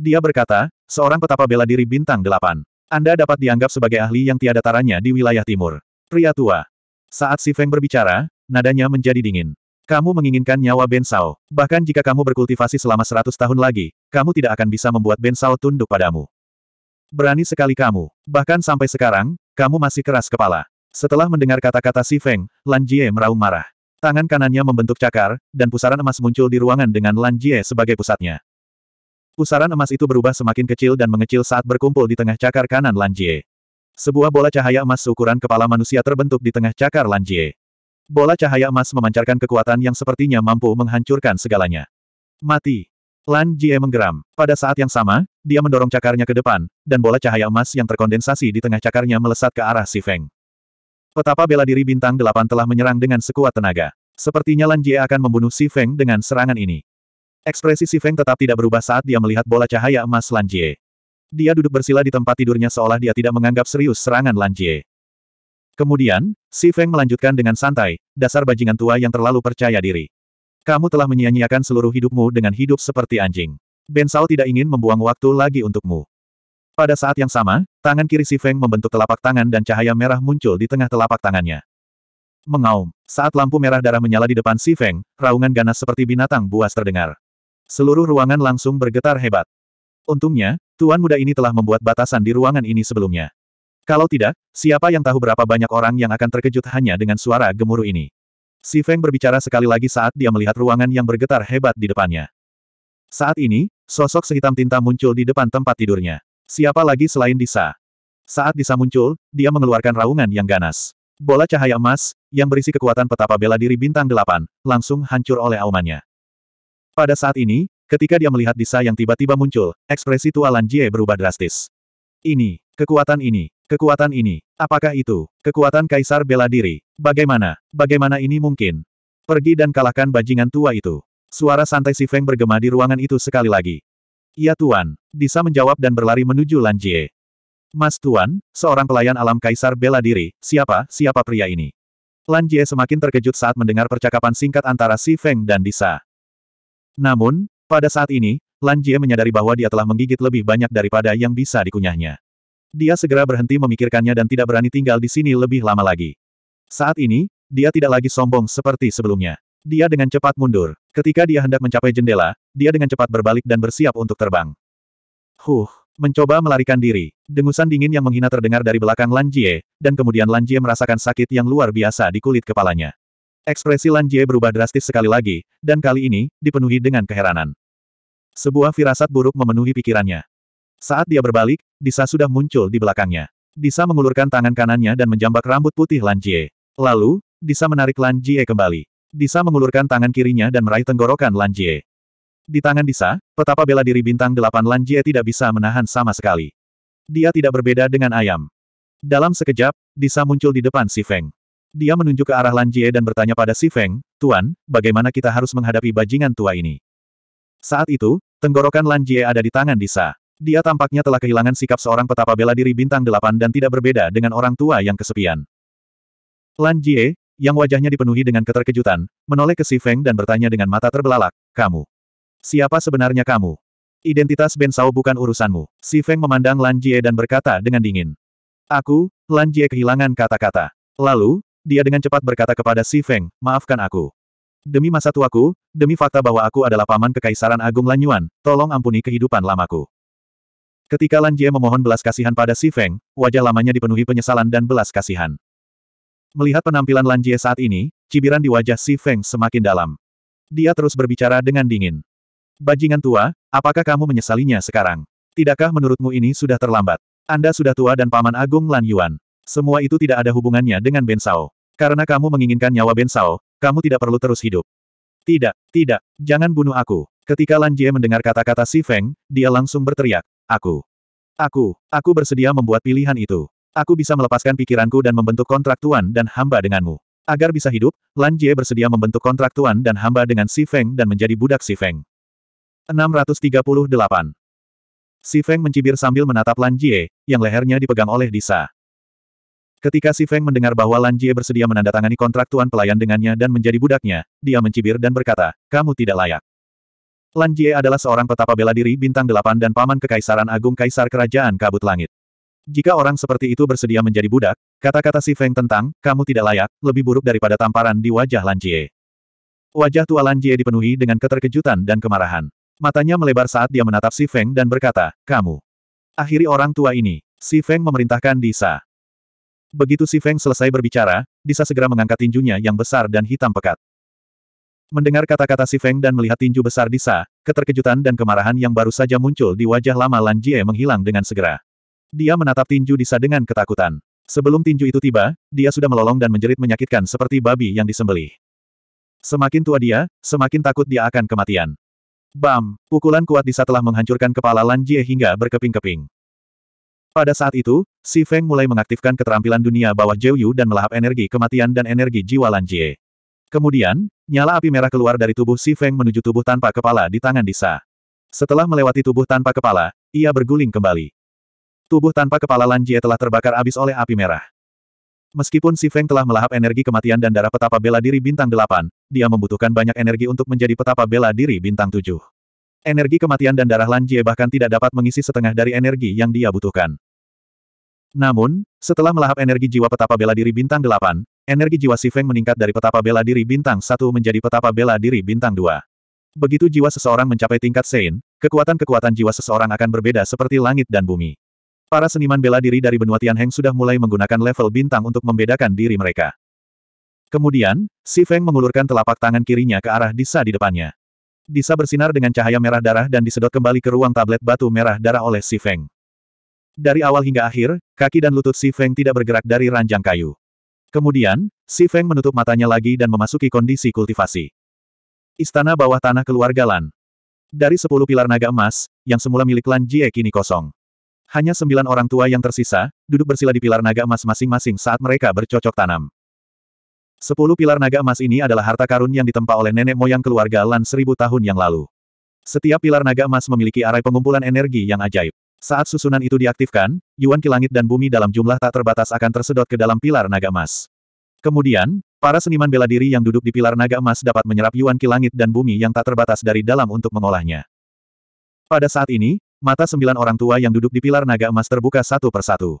Dia berkata, seorang petapa bela diri bintang delapan. Anda dapat dianggap sebagai ahli yang tiada taranya di wilayah timur. Pria tua. Saat Si Feng berbicara, nadanya menjadi dingin. Kamu menginginkan nyawa Ben Sao. Bahkan jika kamu berkultivasi selama seratus tahun lagi, kamu tidak akan bisa membuat Ben Sao tunduk padamu. Berani sekali kamu. Bahkan sampai sekarang, kamu masih keras kepala. Setelah mendengar kata-kata Si Feng, Lan Jie meraung marah. Tangan kanannya membentuk cakar, dan pusaran emas muncul di ruangan dengan Lan Jie sebagai pusatnya. Pusaran emas itu berubah semakin kecil dan mengecil saat berkumpul di tengah cakar kanan Lanjie. Sebuah bola cahaya emas seukuran kepala manusia terbentuk di tengah cakar Lanjie. Bola cahaya emas memancarkan kekuatan yang sepertinya mampu menghancurkan segalanya. Mati. Lan Jie menggeram. Pada saat yang sama, dia mendorong cakarnya ke depan, dan bola cahaya emas yang terkondensasi di tengah cakarnya melesat ke arah si Feng. Petapa bela diri bintang delapan telah menyerang dengan sekuat tenaga. Sepertinya Lan Jie akan membunuh si Feng dengan serangan ini. Ekspresi Si Feng tetap tidak berubah saat dia melihat bola cahaya emas Lan Jie. Dia duduk bersila di tempat tidurnya seolah dia tidak menganggap serius serangan Lan Jie. Kemudian, Si Feng melanjutkan dengan santai, dasar bajingan tua yang terlalu percaya diri. Kamu telah menyia-nyiakan seluruh hidupmu dengan hidup seperti anjing. Ben Sao tidak ingin membuang waktu lagi untukmu. Pada saat yang sama, tangan kiri Si Feng membentuk telapak tangan dan cahaya merah muncul di tengah telapak tangannya. Mengaum. Saat lampu merah darah menyala di depan Si Feng, raungan ganas seperti binatang buas terdengar. Seluruh ruangan langsung bergetar hebat. Untungnya, tuan muda ini telah membuat batasan di ruangan ini sebelumnya. Kalau tidak, siapa yang tahu berapa banyak orang yang akan terkejut hanya dengan suara gemuruh ini. Si Feng berbicara sekali lagi saat dia melihat ruangan yang bergetar hebat di depannya. Saat ini, sosok sehitam tinta muncul di depan tempat tidurnya. Siapa lagi selain Disa? Saat Disa muncul, dia mengeluarkan raungan yang ganas. Bola cahaya emas, yang berisi kekuatan petapa bela diri bintang delapan, langsung hancur oleh aumannya. Pada saat ini, ketika dia melihat Disa yang tiba-tiba muncul, ekspresi tua Lan Jie berubah drastis. Ini, kekuatan ini, kekuatan ini, apakah itu, kekuatan Kaisar bela diri, bagaimana, bagaimana ini mungkin? Pergi dan kalahkan bajingan tua itu. Suara santai si Feng bergema di ruangan itu sekali lagi. Iya Tuan, Disa menjawab dan berlari menuju Lan Jie. Mas Tuan, seorang pelayan alam Kaisar bela diri, siapa, siapa pria ini? Lan Jie semakin terkejut saat mendengar percakapan singkat antara Si Feng dan Disa. Namun, pada saat ini, Lan Jie menyadari bahwa dia telah menggigit lebih banyak daripada yang bisa dikunyahnya. Dia segera berhenti memikirkannya dan tidak berani tinggal di sini lebih lama lagi. Saat ini, dia tidak lagi sombong seperti sebelumnya. Dia dengan cepat mundur. Ketika dia hendak mencapai jendela, dia dengan cepat berbalik dan bersiap untuk terbang. Huh, mencoba melarikan diri. Dengusan dingin yang menghina terdengar dari belakang Lan Jie, dan kemudian Lan Jie merasakan sakit yang luar biasa di kulit kepalanya. Ekspresi Lan Jie berubah drastis sekali lagi, dan kali ini, dipenuhi dengan keheranan. Sebuah firasat buruk memenuhi pikirannya. Saat dia berbalik, Disa sudah muncul di belakangnya. Disa mengulurkan tangan kanannya dan menjambak rambut putih Lan Jie. Lalu, Disa menarik Lan Jie kembali. Disa mengulurkan tangan kirinya dan meraih tenggorokan Lan Jie. Di tangan Disa, petapa bela diri bintang delapan Lan Jie tidak bisa menahan sama sekali. Dia tidak berbeda dengan ayam. Dalam sekejap, Disa muncul di depan Si Feng. Dia menunjuk ke arah Lan Jie dan bertanya pada Si Feng, Tuan, bagaimana kita harus menghadapi bajingan tua ini? Saat itu, tenggorokan Lan Jie ada di tangan Disa. Dia tampaknya telah kehilangan sikap seorang petapa bela diri bintang delapan dan tidak berbeda dengan orang tua yang kesepian. Lan Jie, yang wajahnya dipenuhi dengan keterkejutan, menoleh ke Si Feng dan bertanya dengan mata terbelalak, Kamu? Siapa sebenarnya kamu? Identitas Ben Sao bukan urusanmu. Si Feng memandang Lan Jie dan berkata dengan dingin. Aku, Lan Jie kehilangan kata-kata. Lalu, dia dengan cepat berkata kepada Si Feng, maafkan aku. Demi masa tuaku, demi fakta bahwa aku adalah paman Kekaisaran Agung Lan Yuan, tolong ampuni kehidupan lamaku. Ketika Lan Jie memohon belas kasihan pada Si Feng, wajah lamanya dipenuhi penyesalan dan belas kasihan. Melihat penampilan Lan Jie saat ini, cibiran di wajah Si Feng semakin dalam. Dia terus berbicara dengan dingin. Bajingan tua, apakah kamu menyesalinya sekarang? Tidakkah menurutmu ini sudah terlambat? Anda sudah tua dan paman agung Lan Yuan. Semua itu tidak ada hubungannya dengan Ben Sao. Karena kamu menginginkan nyawa Ben Sao, kamu tidak perlu terus hidup. Tidak, tidak, jangan bunuh aku. Ketika Lan Jie mendengar kata-kata Si Feng, dia langsung berteriak, Aku. Aku, aku bersedia membuat pilihan itu. Aku bisa melepaskan pikiranku dan membentuk kontrak tuan dan hamba denganmu. Agar bisa hidup, Lan Jie bersedia membentuk kontrak tuan dan hamba dengan Si Feng dan menjadi budak Si Feng. 638. Si Feng mencibir sambil menatap Lan Jie, yang lehernya dipegang oleh Disa. Ketika Si Feng mendengar bahwa Lan Jie bersedia menandatangani kontrak tuan pelayan dengannya dan menjadi budaknya, dia mencibir dan berkata, kamu tidak layak. Lan Jie adalah seorang petapa bela diri bintang delapan dan paman kekaisaran agung kaisar kerajaan kabut langit. Jika orang seperti itu bersedia menjadi budak, kata-kata Si Feng tentang, kamu tidak layak, lebih buruk daripada tamparan di wajah Lan Jie. Wajah tua Lan Jie dipenuhi dengan keterkejutan dan kemarahan. Matanya melebar saat dia menatap Si Feng dan berkata, kamu. Akhiri orang tua ini, Si Feng memerintahkan Disa. Begitu si Feng selesai berbicara, Disa segera mengangkat tinjunya yang besar dan hitam pekat. Mendengar kata-kata si Feng dan melihat tinju besar Disa, keterkejutan dan kemarahan yang baru saja muncul di wajah lama Lan Jie menghilang dengan segera. Dia menatap tinju Disa dengan ketakutan. Sebelum tinju itu tiba, dia sudah melolong dan menjerit menyakitkan seperti babi yang disembelih. Semakin tua dia, semakin takut dia akan kematian. Bam! Pukulan kuat Disa telah menghancurkan kepala Lan Jie hingga berkeping-keping. Pada saat itu, Si Feng mulai mengaktifkan keterampilan dunia bawah Zhou Yu dan melahap energi kematian dan energi jiwa Lan Jie. Kemudian, nyala api merah keluar dari tubuh Si Feng menuju tubuh tanpa kepala di tangan Disa. Setelah melewati tubuh tanpa kepala, ia berguling kembali. Tubuh tanpa kepala Lan Jie telah terbakar habis oleh api merah. Meskipun Si Feng telah melahap energi kematian dan darah petapa bela diri bintang 8, dia membutuhkan banyak energi untuk menjadi petapa bela diri bintang 7. Energi kematian dan darah Lan Jie bahkan tidak dapat mengisi setengah dari energi yang dia butuhkan. Namun, setelah melahap energi jiwa petapa bela diri bintang 8, energi jiwa Si Feng meningkat dari petapa bela diri bintang 1 menjadi petapa bela diri bintang 2. Begitu jiwa seseorang mencapai tingkat Sein, kekuatan-kekuatan jiwa seseorang akan berbeda seperti langit dan bumi. Para seniman bela diri dari benua Tianheng sudah mulai menggunakan level bintang untuk membedakan diri mereka. Kemudian, Si Feng mengulurkan telapak tangan kirinya ke arah Disa di depannya. Disa bersinar dengan cahaya merah darah dan disedot kembali ke ruang tablet batu merah darah oleh Si Feng. Dari awal hingga akhir, kaki dan lutut Si Feng tidak bergerak dari ranjang kayu. Kemudian, Si Feng menutup matanya lagi dan memasuki kondisi kultivasi. Istana bawah tanah keluarga Lan. Dari sepuluh pilar naga emas, yang semula milik Lan Jie kini kosong. Hanya sembilan orang tua yang tersisa, duduk bersila di pilar naga emas masing-masing saat mereka bercocok tanam. Sepuluh pilar naga emas ini adalah harta karun yang ditempa oleh nenek moyang keluarga Lan seribu tahun yang lalu. Setiap pilar naga emas memiliki arai pengumpulan energi yang ajaib. Saat susunan itu diaktifkan, Yuan Kilangit dan Bumi dalam jumlah tak terbatas akan tersedot ke dalam pilar naga emas. Kemudian, para seniman bela diri yang duduk di pilar naga emas dapat menyerap Yuan Kilangit dan Bumi yang tak terbatas dari dalam untuk mengolahnya. Pada saat ini, mata sembilan orang tua yang duduk di pilar naga emas terbuka satu persatu.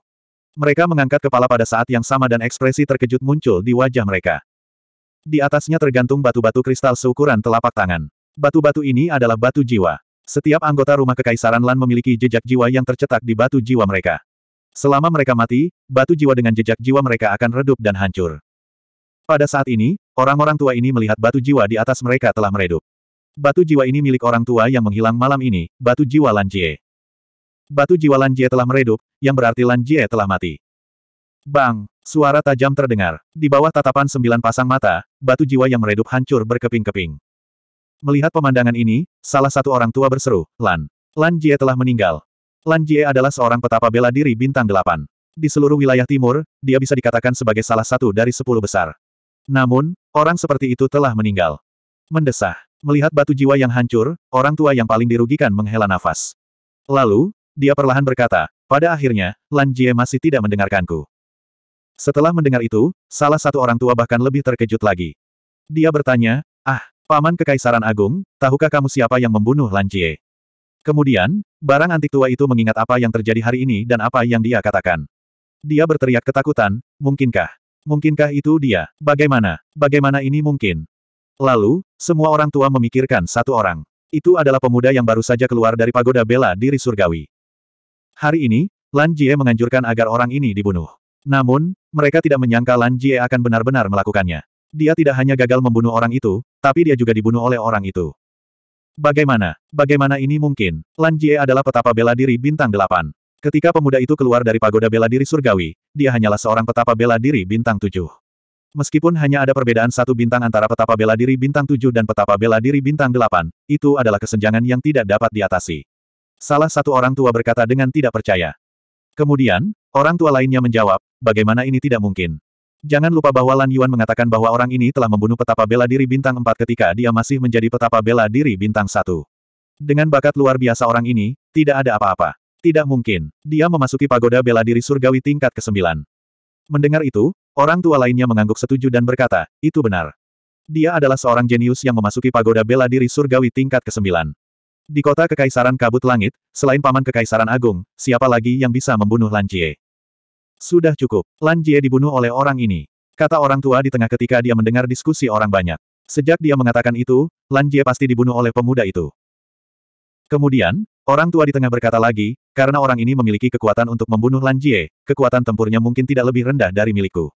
Mereka mengangkat kepala pada saat yang sama dan ekspresi terkejut muncul di wajah mereka. Di atasnya tergantung batu-batu kristal seukuran telapak tangan. Batu-batu ini adalah batu jiwa. Setiap anggota rumah kekaisaran Lan memiliki jejak jiwa yang tercetak di batu jiwa mereka. Selama mereka mati, batu jiwa dengan jejak jiwa mereka akan redup dan hancur. Pada saat ini, orang-orang tua ini melihat batu jiwa di atas mereka telah meredup. Batu jiwa ini milik orang tua yang menghilang malam ini, batu jiwa Lan Jie. Batu jiwa Lan Jie telah meredup, yang berarti Lan Jie telah mati. Bang! Suara tajam terdengar. Di bawah tatapan sembilan pasang mata, batu jiwa yang meredup hancur berkeping-keping. Melihat pemandangan ini, salah satu orang tua berseru, Lan. Lan Jie telah meninggal. Lan Jie adalah seorang petapa bela diri bintang delapan. Di seluruh wilayah timur, dia bisa dikatakan sebagai salah satu dari sepuluh besar. Namun, orang seperti itu telah meninggal. Mendesah. Melihat batu jiwa yang hancur, orang tua yang paling dirugikan menghela nafas. Lalu, dia perlahan berkata, pada akhirnya, Lan Jie masih tidak mendengarkanku. Setelah mendengar itu, salah satu orang tua bahkan lebih terkejut lagi. Dia bertanya, ah, Paman Kekaisaran Agung, tahukah kamu siapa yang membunuh Lan Jie? Kemudian, barang antik tua itu mengingat apa yang terjadi hari ini dan apa yang dia katakan. Dia berteriak ketakutan, mungkinkah? Mungkinkah itu dia? Bagaimana? Bagaimana ini mungkin? Lalu, semua orang tua memikirkan satu orang. Itu adalah pemuda yang baru saja keluar dari pagoda bela diri surgawi. Hari ini, Lan Jie menganjurkan agar orang ini dibunuh. Namun, mereka tidak menyangka Lan Jie akan benar-benar melakukannya. Dia tidak hanya gagal membunuh orang itu, tapi dia juga dibunuh oleh orang itu. Bagaimana? Bagaimana ini mungkin? Lan Jie adalah petapa bela diri bintang delapan. Ketika pemuda itu keluar dari pagoda bela diri surgawi, dia hanyalah seorang petapa bela diri bintang tujuh. Meskipun hanya ada perbedaan satu bintang antara petapa bela diri bintang tujuh dan petapa bela diri bintang delapan, itu adalah kesenjangan yang tidak dapat diatasi. Salah satu orang tua berkata dengan tidak percaya. Kemudian, orang tua lainnya menjawab, bagaimana ini tidak mungkin. Jangan lupa bahwa Lan Yuan mengatakan bahwa orang ini telah membunuh petapa bela diri bintang 4 ketika dia masih menjadi petapa bela diri bintang 1. Dengan bakat luar biasa orang ini, tidak ada apa-apa. Tidak mungkin. Dia memasuki pagoda bela diri surgawi tingkat ke-9. Mendengar itu, orang tua lainnya mengangguk setuju dan berkata, itu benar. Dia adalah seorang jenius yang memasuki pagoda bela diri surgawi tingkat ke-9. Di kota Kekaisaran Kabut Langit, selain Paman Kekaisaran Agung, siapa lagi yang bisa membunuh Lan Jie? Sudah cukup, Lan Jie dibunuh oleh orang ini. Kata orang tua di tengah ketika dia mendengar diskusi orang banyak. Sejak dia mengatakan itu, Lan Jie pasti dibunuh oleh pemuda itu. Kemudian, orang tua di tengah berkata lagi, karena orang ini memiliki kekuatan untuk membunuh Lan Jie, kekuatan tempurnya mungkin tidak lebih rendah dari milikku.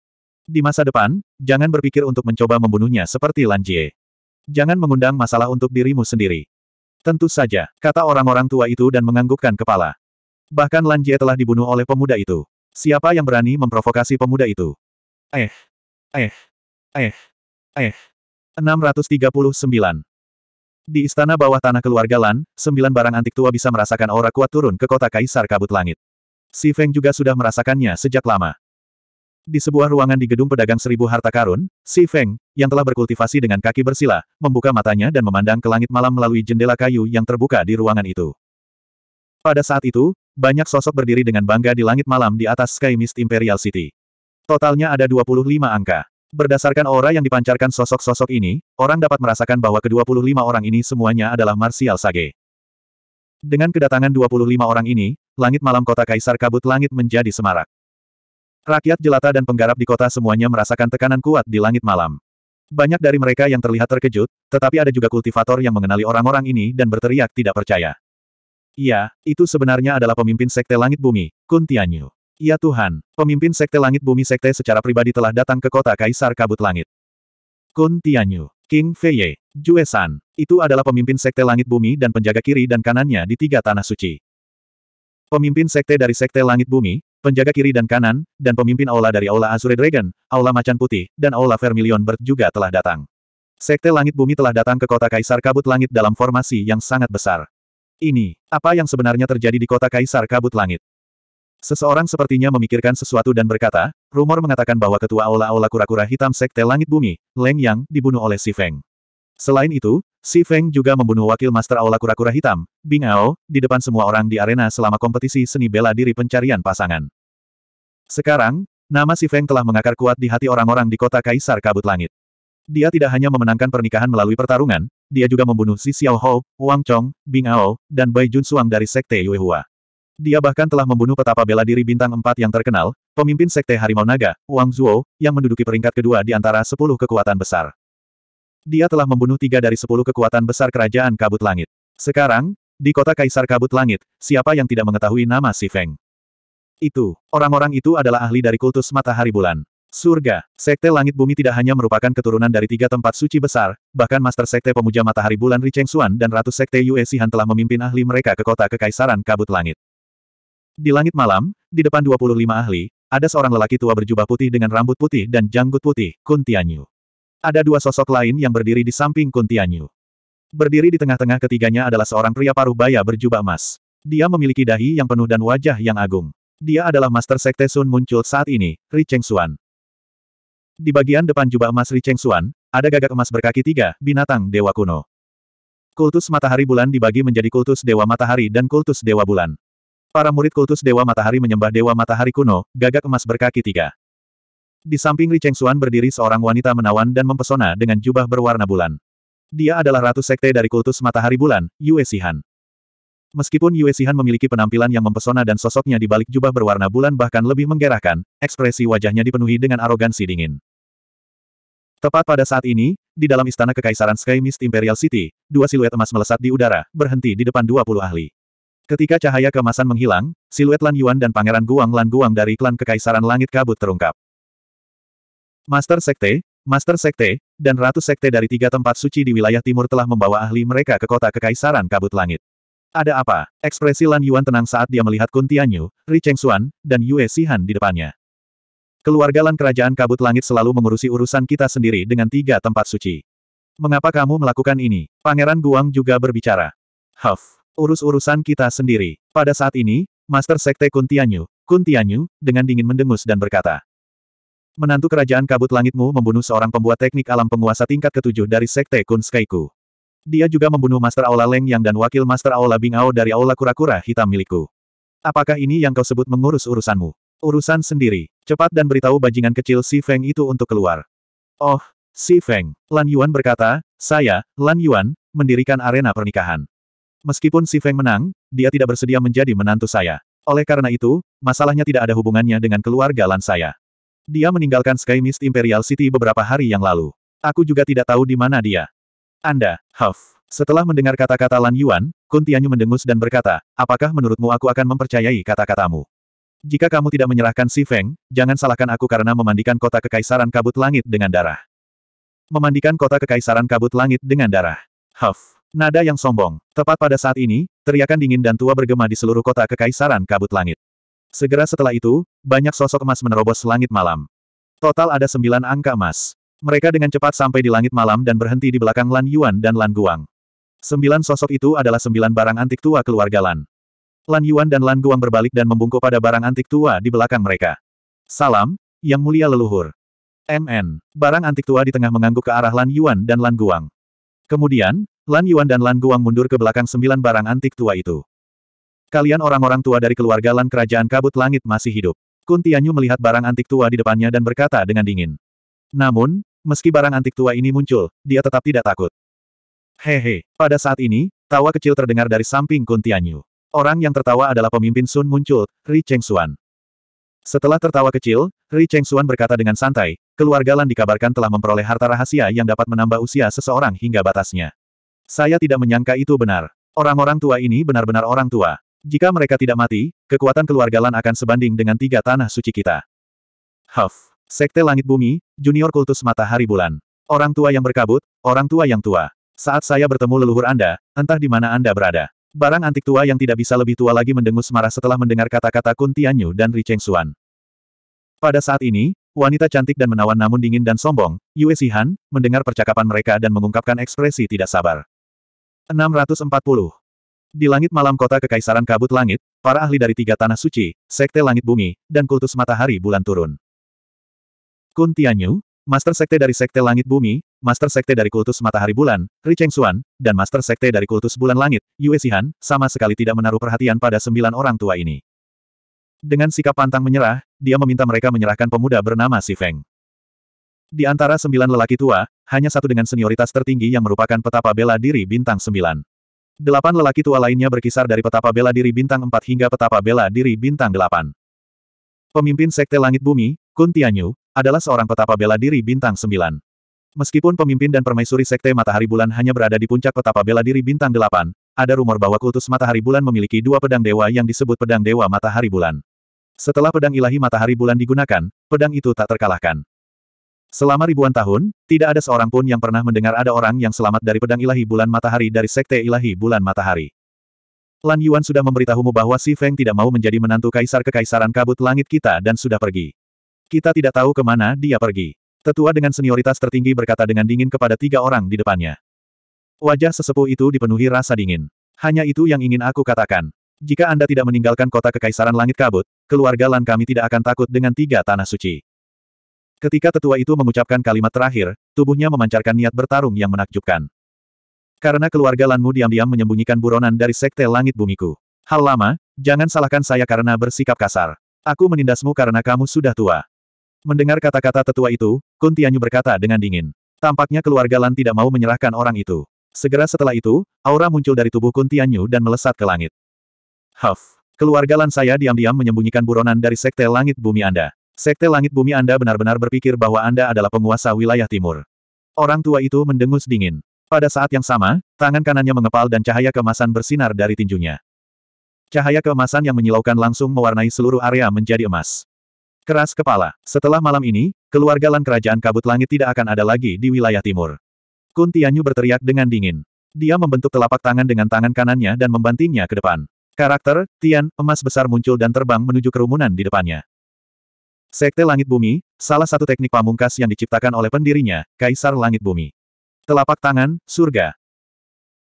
Di masa depan, jangan berpikir untuk mencoba membunuhnya seperti Lan Jie. Jangan mengundang masalah untuk dirimu sendiri. Tentu saja, kata orang-orang tua itu dan menganggukkan kepala. Bahkan Lan Jie telah dibunuh oleh pemuda itu. Siapa yang berani memprovokasi pemuda itu? Eh, eh, eh, eh. 639. Di istana bawah tanah keluarga Lan, sembilan barang antik tua bisa merasakan aura kuat turun ke kota Kaisar Kabut Langit. Si Feng juga sudah merasakannya sejak lama. Di sebuah ruangan di gedung pedagang seribu harta karun, Si Feng, yang telah berkultivasi dengan kaki bersila, membuka matanya dan memandang ke langit malam melalui jendela kayu yang terbuka di ruangan itu. Pada saat itu, banyak sosok berdiri dengan bangga di langit malam di atas Sky Mist Imperial City. Totalnya ada 25 angka. Berdasarkan aura yang dipancarkan sosok-sosok ini, orang dapat merasakan bahwa ke-25 orang ini semuanya adalah Martial Sage. Dengan kedatangan 25 orang ini, langit malam kota Kaisar Kabut Langit menjadi semarak. Rakyat jelata dan penggarap di kota semuanya merasakan tekanan kuat di langit malam. Banyak dari mereka yang terlihat terkejut, tetapi ada juga kultivator yang mengenali orang-orang ini dan berteriak tidak percaya. Iya, itu sebenarnya adalah pemimpin Sekte Langit Bumi, Kun Tianyu. Ya Tuhan, pemimpin Sekte Langit Bumi Sekte secara pribadi telah datang ke kota Kaisar Kabut Langit. Kun Tianyu, King Feiye, Juesan. itu adalah pemimpin Sekte Langit Bumi dan penjaga kiri dan kanannya di tiga tanah suci. Pemimpin Sekte dari Sekte Langit Bumi, Penjaga kiri dan kanan, dan pemimpin aula dari Aula Azure Dragon, Aula Macan Putih, dan Aula Vermilion Bird juga telah datang. Sekte Langit Bumi telah datang ke kota Kaisar Kabut Langit dalam formasi yang sangat besar. Ini, apa yang sebenarnya terjadi di kota Kaisar Kabut Langit? Seseorang sepertinya memikirkan sesuatu dan berkata, rumor mengatakan bahwa ketua Aula Aula Kura-Kura Hitam Sekte Langit Bumi, Leng Yang, dibunuh oleh Si Feng. Selain itu, Si Feng juga membunuh wakil Master Aula Kura-Kura Hitam, Bing Ao, di depan semua orang di arena selama kompetisi seni bela diri pencarian pasangan. Sekarang, nama Si Feng telah mengakar kuat di hati orang-orang di kota Kaisar Kabut Langit. Dia tidak hanya memenangkan pernikahan melalui pertarungan, dia juga membunuh Si Xiao Ho, Wang Chong, Bing Ao, dan Bai Jun Suang dari Sekte Yuehua. Dia bahkan telah membunuh petapa bela diri bintang 4 yang terkenal, pemimpin Sekte Harimau Naga, Wang Zuo, yang menduduki peringkat kedua di antara 10 kekuatan besar. Dia telah membunuh tiga dari sepuluh kekuatan besar kerajaan kabut langit. Sekarang, di kota Kaisar Kabut Langit, siapa yang tidak mengetahui nama Si Feng? Itu, orang-orang itu adalah ahli dari kultus matahari bulan. Surga, Sekte Langit Bumi tidak hanya merupakan keturunan dari tiga tempat suci besar, bahkan Master Sekte Pemuja Matahari Bulan Richeng Xuan dan Ratu Sekte Yue Sihan telah memimpin ahli mereka ke kota Kekaisaran Kabut Langit. Di langit malam, di depan 25 ahli, ada seorang lelaki tua berjubah putih dengan rambut putih dan janggut putih, Kun Tianyu. Ada dua sosok lain yang berdiri di samping Kuntianyu. Berdiri di tengah-tengah ketiganya adalah seorang pria paruh baya berjubah emas. Dia memiliki dahi yang penuh dan wajah yang agung. Dia adalah Master Sekte Sun muncul saat ini, Ri Cheng Xuan. Di bagian depan jubah emas Ri Cheng Xuan, ada gagak emas berkaki tiga, binatang dewa kuno. Kultus matahari bulan dibagi menjadi kultus dewa matahari dan kultus dewa bulan. Para murid kultus dewa matahari menyembah dewa matahari kuno, gagak emas berkaki tiga. Di samping Li Chengxuan berdiri seorang wanita menawan dan mempesona dengan jubah berwarna bulan. Dia adalah ratu sekte dari kultus matahari bulan, Yue Sihan. Meskipun Yue Sihan memiliki penampilan yang mempesona dan sosoknya di balik jubah berwarna bulan bahkan lebih menggerahkan, ekspresi wajahnya dipenuhi dengan arogansi dingin. Tepat pada saat ini, di dalam istana kekaisaran Sky Mist Imperial City, dua siluet emas melesat di udara, berhenti di depan 20 ahli. Ketika cahaya kemasan menghilang, siluet Lan Yuan dan Pangeran Guang Lan Guang dari klan Kekaisaran Langit Kabut terungkap. Master Sekte, Master Sekte, dan Ratu Sekte dari tiga tempat suci di wilayah timur telah membawa ahli mereka ke kota Kekaisaran Kabut Langit. Ada apa? Ekspresi Lan Yuan tenang saat dia melihat Kun Tianyu, Ri Cheng Xuan, dan Yue Sihan di depannya. Keluarga Lan Kerajaan Kabut Langit selalu mengurusi urusan kita sendiri dengan tiga tempat suci. Mengapa kamu melakukan ini? Pangeran Guang juga berbicara. Huff, urus-urusan kita sendiri. Pada saat ini, Master Sekte Kun Tianyu, Kun Tianyu, dengan dingin mendengus dan berkata. Menantu kerajaan kabut langitmu membunuh seorang pembuat teknik alam penguasa tingkat ketujuh dari Sekte Kun Skaiku. Dia juga membunuh Master Aula Leng Yang dan Wakil Master Aula Bing Ao dari Aula Kura-Kura Hitam milikku. Apakah ini yang kau sebut mengurus urusanmu? Urusan sendiri. Cepat dan beritahu bajingan kecil Si Feng itu untuk keluar. Oh, Si Feng. Lan Yuan berkata, saya, Lan Yuan, mendirikan arena pernikahan. Meskipun Si Feng menang, dia tidak bersedia menjadi menantu saya. Oleh karena itu, masalahnya tidak ada hubungannya dengan keluarga Lan saya. Dia meninggalkan Sky Mist Imperial City beberapa hari yang lalu. Aku juga tidak tahu di mana dia. Anda, Huff. Setelah mendengar kata-kata Lan Yuan, Kun Tianyu mendengus dan berkata, apakah menurutmu aku akan mempercayai kata-katamu? Jika kamu tidak menyerahkan si Feng, jangan salahkan aku karena memandikan kota kekaisaran kabut langit dengan darah. Memandikan kota kekaisaran kabut langit dengan darah. Huff. Nada yang sombong. Tepat pada saat ini, teriakan dingin dan tua bergema di seluruh kota kekaisaran kabut langit. Segera setelah itu, banyak sosok emas menerobos langit malam. Total ada sembilan angka emas. Mereka dengan cepat sampai di langit malam dan berhenti di belakang Lan Yuan dan Lan Guang. Sembilan sosok itu adalah sembilan barang antik tua keluarga Lan. Lan Yuan dan Lan Guang berbalik dan membungkuk pada barang antik tua di belakang mereka. Salam, Yang Mulia Leluhur. MN. Barang antik tua di tengah mengangguk ke arah Lan Yuan dan Lan Guang. Kemudian, Lan Yuan dan Lan Guang mundur ke belakang sembilan barang antik tua itu. Kalian orang-orang tua dari keluarga Lan Kerajaan Kabut Langit masih hidup. Kun Tianyu melihat barang antik tua di depannya dan berkata dengan dingin. Namun, meski barang antik tua ini muncul, dia tetap tidak takut. Hehe, pada saat ini, tawa kecil terdengar dari samping Kun Tianyu. Orang yang tertawa adalah pemimpin Sun muncul, Ri Cheng Xuan. Setelah tertawa kecil, Ri Cheng Xuan berkata dengan santai, keluarga Lan dikabarkan telah memperoleh harta rahasia yang dapat menambah usia seseorang hingga batasnya. Saya tidak menyangka itu benar. Orang-orang tua ini benar-benar orang tua. Jika mereka tidak mati, kekuatan keluarga Lan akan sebanding dengan tiga tanah suci kita. Huff. Sekte Langit Bumi, Junior Kultus Matahari Bulan. Orang tua yang berkabut, orang tua yang tua. Saat saya bertemu leluhur Anda, entah di mana Anda berada. Barang antik tua yang tidak bisa lebih tua lagi mendengus marah setelah mendengar kata-kata Kun Tianyu dan Ri Xuan. Pada saat ini, wanita cantik dan menawan namun dingin dan sombong, Yue Sihan, mendengar percakapan mereka dan mengungkapkan ekspresi tidak sabar. 640. Di langit malam kota Kekaisaran Kabut Langit, para ahli dari tiga tanah suci, Sekte Langit Bumi, dan Kultus Matahari Bulan turun. Kun Tianyu, Master Sekte dari Sekte Langit Bumi, Master Sekte dari Kultus Matahari Bulan, Ri Cheng Xuan, dan Master Sekte dari Kultus Bulan Langit, Yue Xihan, sama sekali tidak menaruh perhatian pada sembilan orang tua ini. Dengan sikap pantang menyerah, dia meminta mereka menyerahkan pemuda bernama Si Feng. Di antara sembilan lelaki tua, hanya satu dengan senioritas tertinggi yang merupakan petapa bela diri bintang sembilan. Delapan lelaki tua lainnya berkisar dari petapa bela diri bintang 4 hingga petapa bela diri bintang 8. Pemimpin Sekte Langit Bumi, Kun Tianyu, adalah seorang petapa bela diri bintang 9. Meskipun pemimpin dan permaisuri Sekte Matahari Bulan hanya berada di puncak petapa bela diri bintang 8, ada rumor bahwa kultus Matahari Bulan memiliki dua pedang dewa yang disebut pedang dewa Matahari Bulan. Setelah pedang ilahi Matahari Bulan digunakan, pedang itu tak terkalahkan. Selama ribuan tahun, tidak ada seorang pun yang pernah mendengar ada orang yang selamat dari pedang ilahi bulan matahari dari sekte ilahi bulan matahari. Lan Yuan sudah memberitahumu bahwa Si Feng tidak mau menjadi menantu kaisar kekaisaran kabut langit kita dan sudah pergi. Kita tidak tahu kemana dia pergi. Tetua dengan senioritas tertinggi berkata dengan dingin kepada tiga orang di depannya. Wajah sesepuh itu dipenuhi rasa dingin. Hanya itu yang ingin aku katakan. Jika Anda tidak meninggalkan kota kekaisaran langit kabut, keluarga Lan kami tidak akan takut dengan tiga tanah suci. Ketika tetua itu mengucapkan kalimat terakhir, tubuhnya memancarkan niat bertarung yang menakjubkan. Karena keluarga Lanmu diam-diam menyembunyikan buronan dari sekte langit bumiku. Hal lama, jangan salahkan saya karena bersikap kasar. Aku menindasmu karena kamu sudah tua. Mendengar kata-kata tetua itu, Kuntianyu berkata dengan dingin. Tampaknya keluarga Lan tidak mau menyerahkan orang itu. Segera setelah itu, aura muncul dari tubuh Kuntianyu dan melesat ke langit. Huff. Keluarga Lan saya diam-diam menyembunyikan buronan dari sekte langit bumi Anda. Sekte Langit Bumi Anda benar-benar berpikir bahwa Anda adalah penguasa wilayah timur. Orang tua itu mendengus dingin. Pada saat yang sama, tangan kanannya mengepal dan cahaya kemasan bersinar dari tinjunya. Cahaya kemasan yang menyilaukan langsung mewarnai seluruh area menjadi emas. Keras kepala. Setelah malam ini, keluarga Lan Kerajaan Kabut Langit tidak akan ada lagi di wilayah timur. Kun Tianyu berteriak dengan dingin. Dia membentuk telapak tangan dengan tangan kanannya dan membantingnya ke depan. Karakter, Tian, emas besar muncul dan terbang menuju kerumunan di depannya. Sekte Langit Bumi, salah satu teknik pamungkas yang diciptakan oleh pendirinya, Kaisar Langit Bumi. Telapak tangan, surga.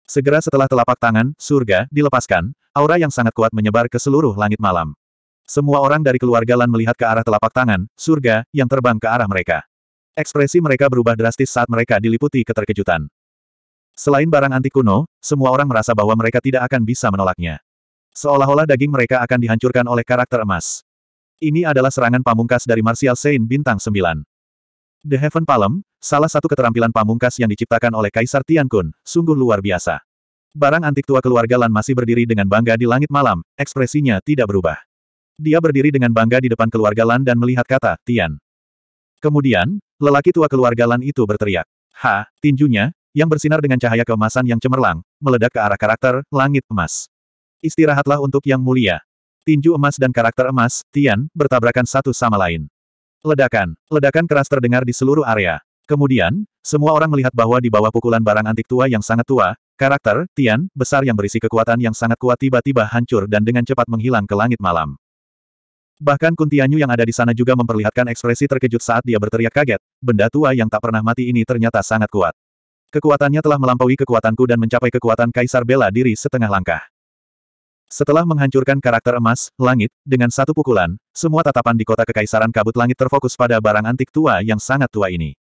Segera setelah telapak tangan, surga, dilepaskan, aura yang sangat kuat menyebar ke seluruh langit malam. Semua orang dari keluarga Lan melihat ke arah telapak tangan, surga, yang terbang ke arah mereka. Ekspresi mereka berubah drastis saat mereka diliputi keterkejutan. Selain barang antik kuno, semua orang merasa bahwa mereka tidak akan bisa menolaknya. Seolah-olah daging mereka akan dihancurkan oleh karakter emas. Ini adalah serangan pamungkas dari Martial Saint Bintang 9. The Heaven Palm, salah satu keterampilan pamungkas yang diciptakan oleh Kaisar Tian Kun, sungguh luar biasa. Barang antik tua keluarga Lan masih berdiri dengan bangga di langit malam, ekspresinya tidak berubah. Dia berdiri dengan bangga di depan keluarga Lan dan melihat kata, Tian. Kemudian, lelaki tua keluarga Lan itu berteriak. Ha, tinjunya, yang bersinar dengan cahaya keemasan yang cemerlang, meledak ke arah karakter, langit emas. Istirahatlah untuk yang mulia, Tinju emas dan karakter emas, Tian, bertabrakan satu sama lain. Ledakan. Ledakan keras terdengar di seluruh area. Kemudian, semua orang melihat bahwa di bawah pukulan barang antik tua yang sangat tua, karakter, Tian, besar yang berisi kekuatan yang sangat kuat tiba-tiba hancur dan dengan cepat menghilang ke langit malam. Bahkan Kuntianyu yang ada di sana juga memperlihatkan ekspresi terkejut saat dia berteriak kaget, benda tua yang tak pernah mati ini ternyata sangat kuat. Kekuatannya telah melampaui kekuatanku dan mencapai kekuatan Kaisar Bela Diri setengah langkah. Setelah menghancurkan karakter emas, langit, dengan satu pukulan, semua tatapan di kota kekaisaran kabut langit terfokus pada barang antik tua yang sangat tua ini.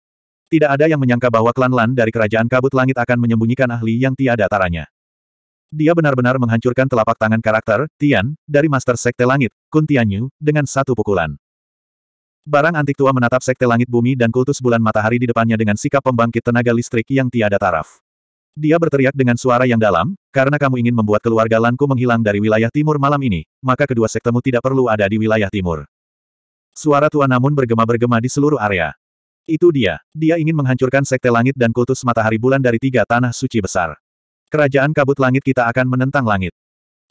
Tidak ada yang menyangka bahwa klan Lan dari kerajaan kabut langit akan menyembunyikan ahli yang tiada taranya. Dia benar-benar menghancurkan telapak tangan karakter, Tian, dari Master Sekte Langit, Kun Tianyu, dengan satu pukulan. Barang antik tua menatap Sekte Langit Bumi dan kultus bulan matahari di depannya dengan sikap pembangkit tenaga listrik yang tiada taraf. Dia berteriak dengan suara yang dalam, karena kamu ingin membuat keluarga Lanku menghilang dari wilayah timur malam ini, maka kedua sektemu tidak perlu ada di wilayah timur. Suara tua namun bergema-bergema di seluruh area. Itu dia. Dia ingin menghancurkan sekte langit dan kultus matahari bulan dari tiga tanah suci besar. Kerajaan kabut langit kita akan menentang langit.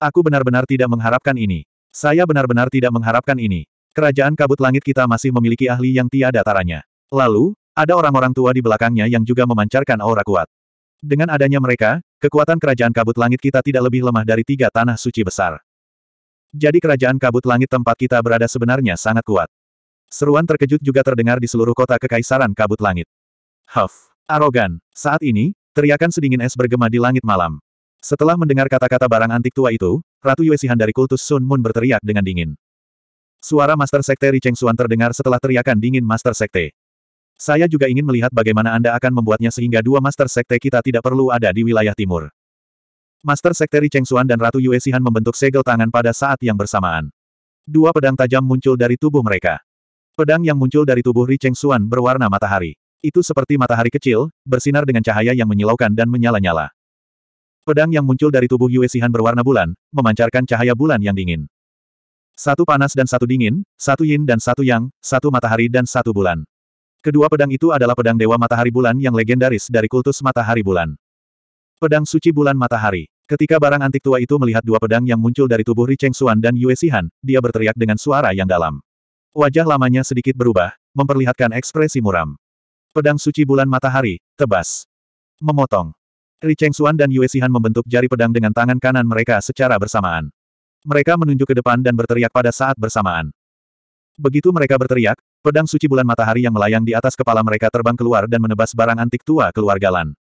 Aku benar-benar tidak mengharapkan ini. Saya benar-benar tidak mengharapkan ini. Kerajaan kabut langit kita masih memiliki ahli yang tiada taranya. Lalu, ada orang-orang tua di belakangnya yang juga memancarkan aura kuat. Dengan adanya mereka, kekuatan kerajaan kabut langit kita tidak lebih lemah dari tiga tanah suci besar. Jadi kerajaan kabut langit tempat kita berada sebenarnya sangat kuat. Seruan terkejut juga terdengar di seluruh kota kekaisaran kabut langit. Huff! Arogan! Saat ini, teriakan sedingin es bergema di langit malam. Setelah mendengar kata-kata barang antik tua itu, Ratu Yuesihan dari kultus Sun Moon berteriak dengan dingin. Suara Master Sekte Ri Cheng Xuan terdengar setelah teriakan dingin Master Sekte. Saya juga ingin melihat bagaimana Anda akan membuatnya sehingga dua Master Sekte kita tidak perlu ada di wilayah timur. Master Sekte Ri Cheng Xuan dan Ratu Yue Sihan membentuk segel tangan pada saat yang bersamaan. Dua pedang tajam muncul dari tubuh mereka. Pedang yang muncul dari tubuh Ri Cheng Xuan berwarna matahari. Itu seperti matahari kecil, bersinar dengan cahaya yang menyilaukan dan menyala-nyala. Pedang yang muncul dari tubuh Yue Sihan berwarna bulan, memancarkan cahaya bulan yang dingin. Satu panas dan satu dingin, satu yin dan satu yang, satu matahari dan satu bulan. Kedua pedang itu adalah pedang Dewa Matahari Bulan yang legendaris dari kultus Matahari Bulan. Pedang Suci Bulan Matahari. Ketika barang antik tua itu melihat dua pedang yang muncul dari tubuh Ri Suan dan Yue Sihan, dia berteriak dengan suara yang dalam. Wajah lamanya sedikit berubah, memperlihatkan ekspresi muram. Pedang Suci Bulan Matahari, tebas. Memotong. Ri Suan dan Yue Sihan membentuk jari pedang dengan tangan kanan mereka secara bersamaan. Mereka menunjuk ke depan dan berteriak pada saat bersamaan. Begitu mereka berteriak, pedang suci bulan matahari yang melayang di atas kepala mereka terbang keluar dan menebas barang antik tua keluarga Lan.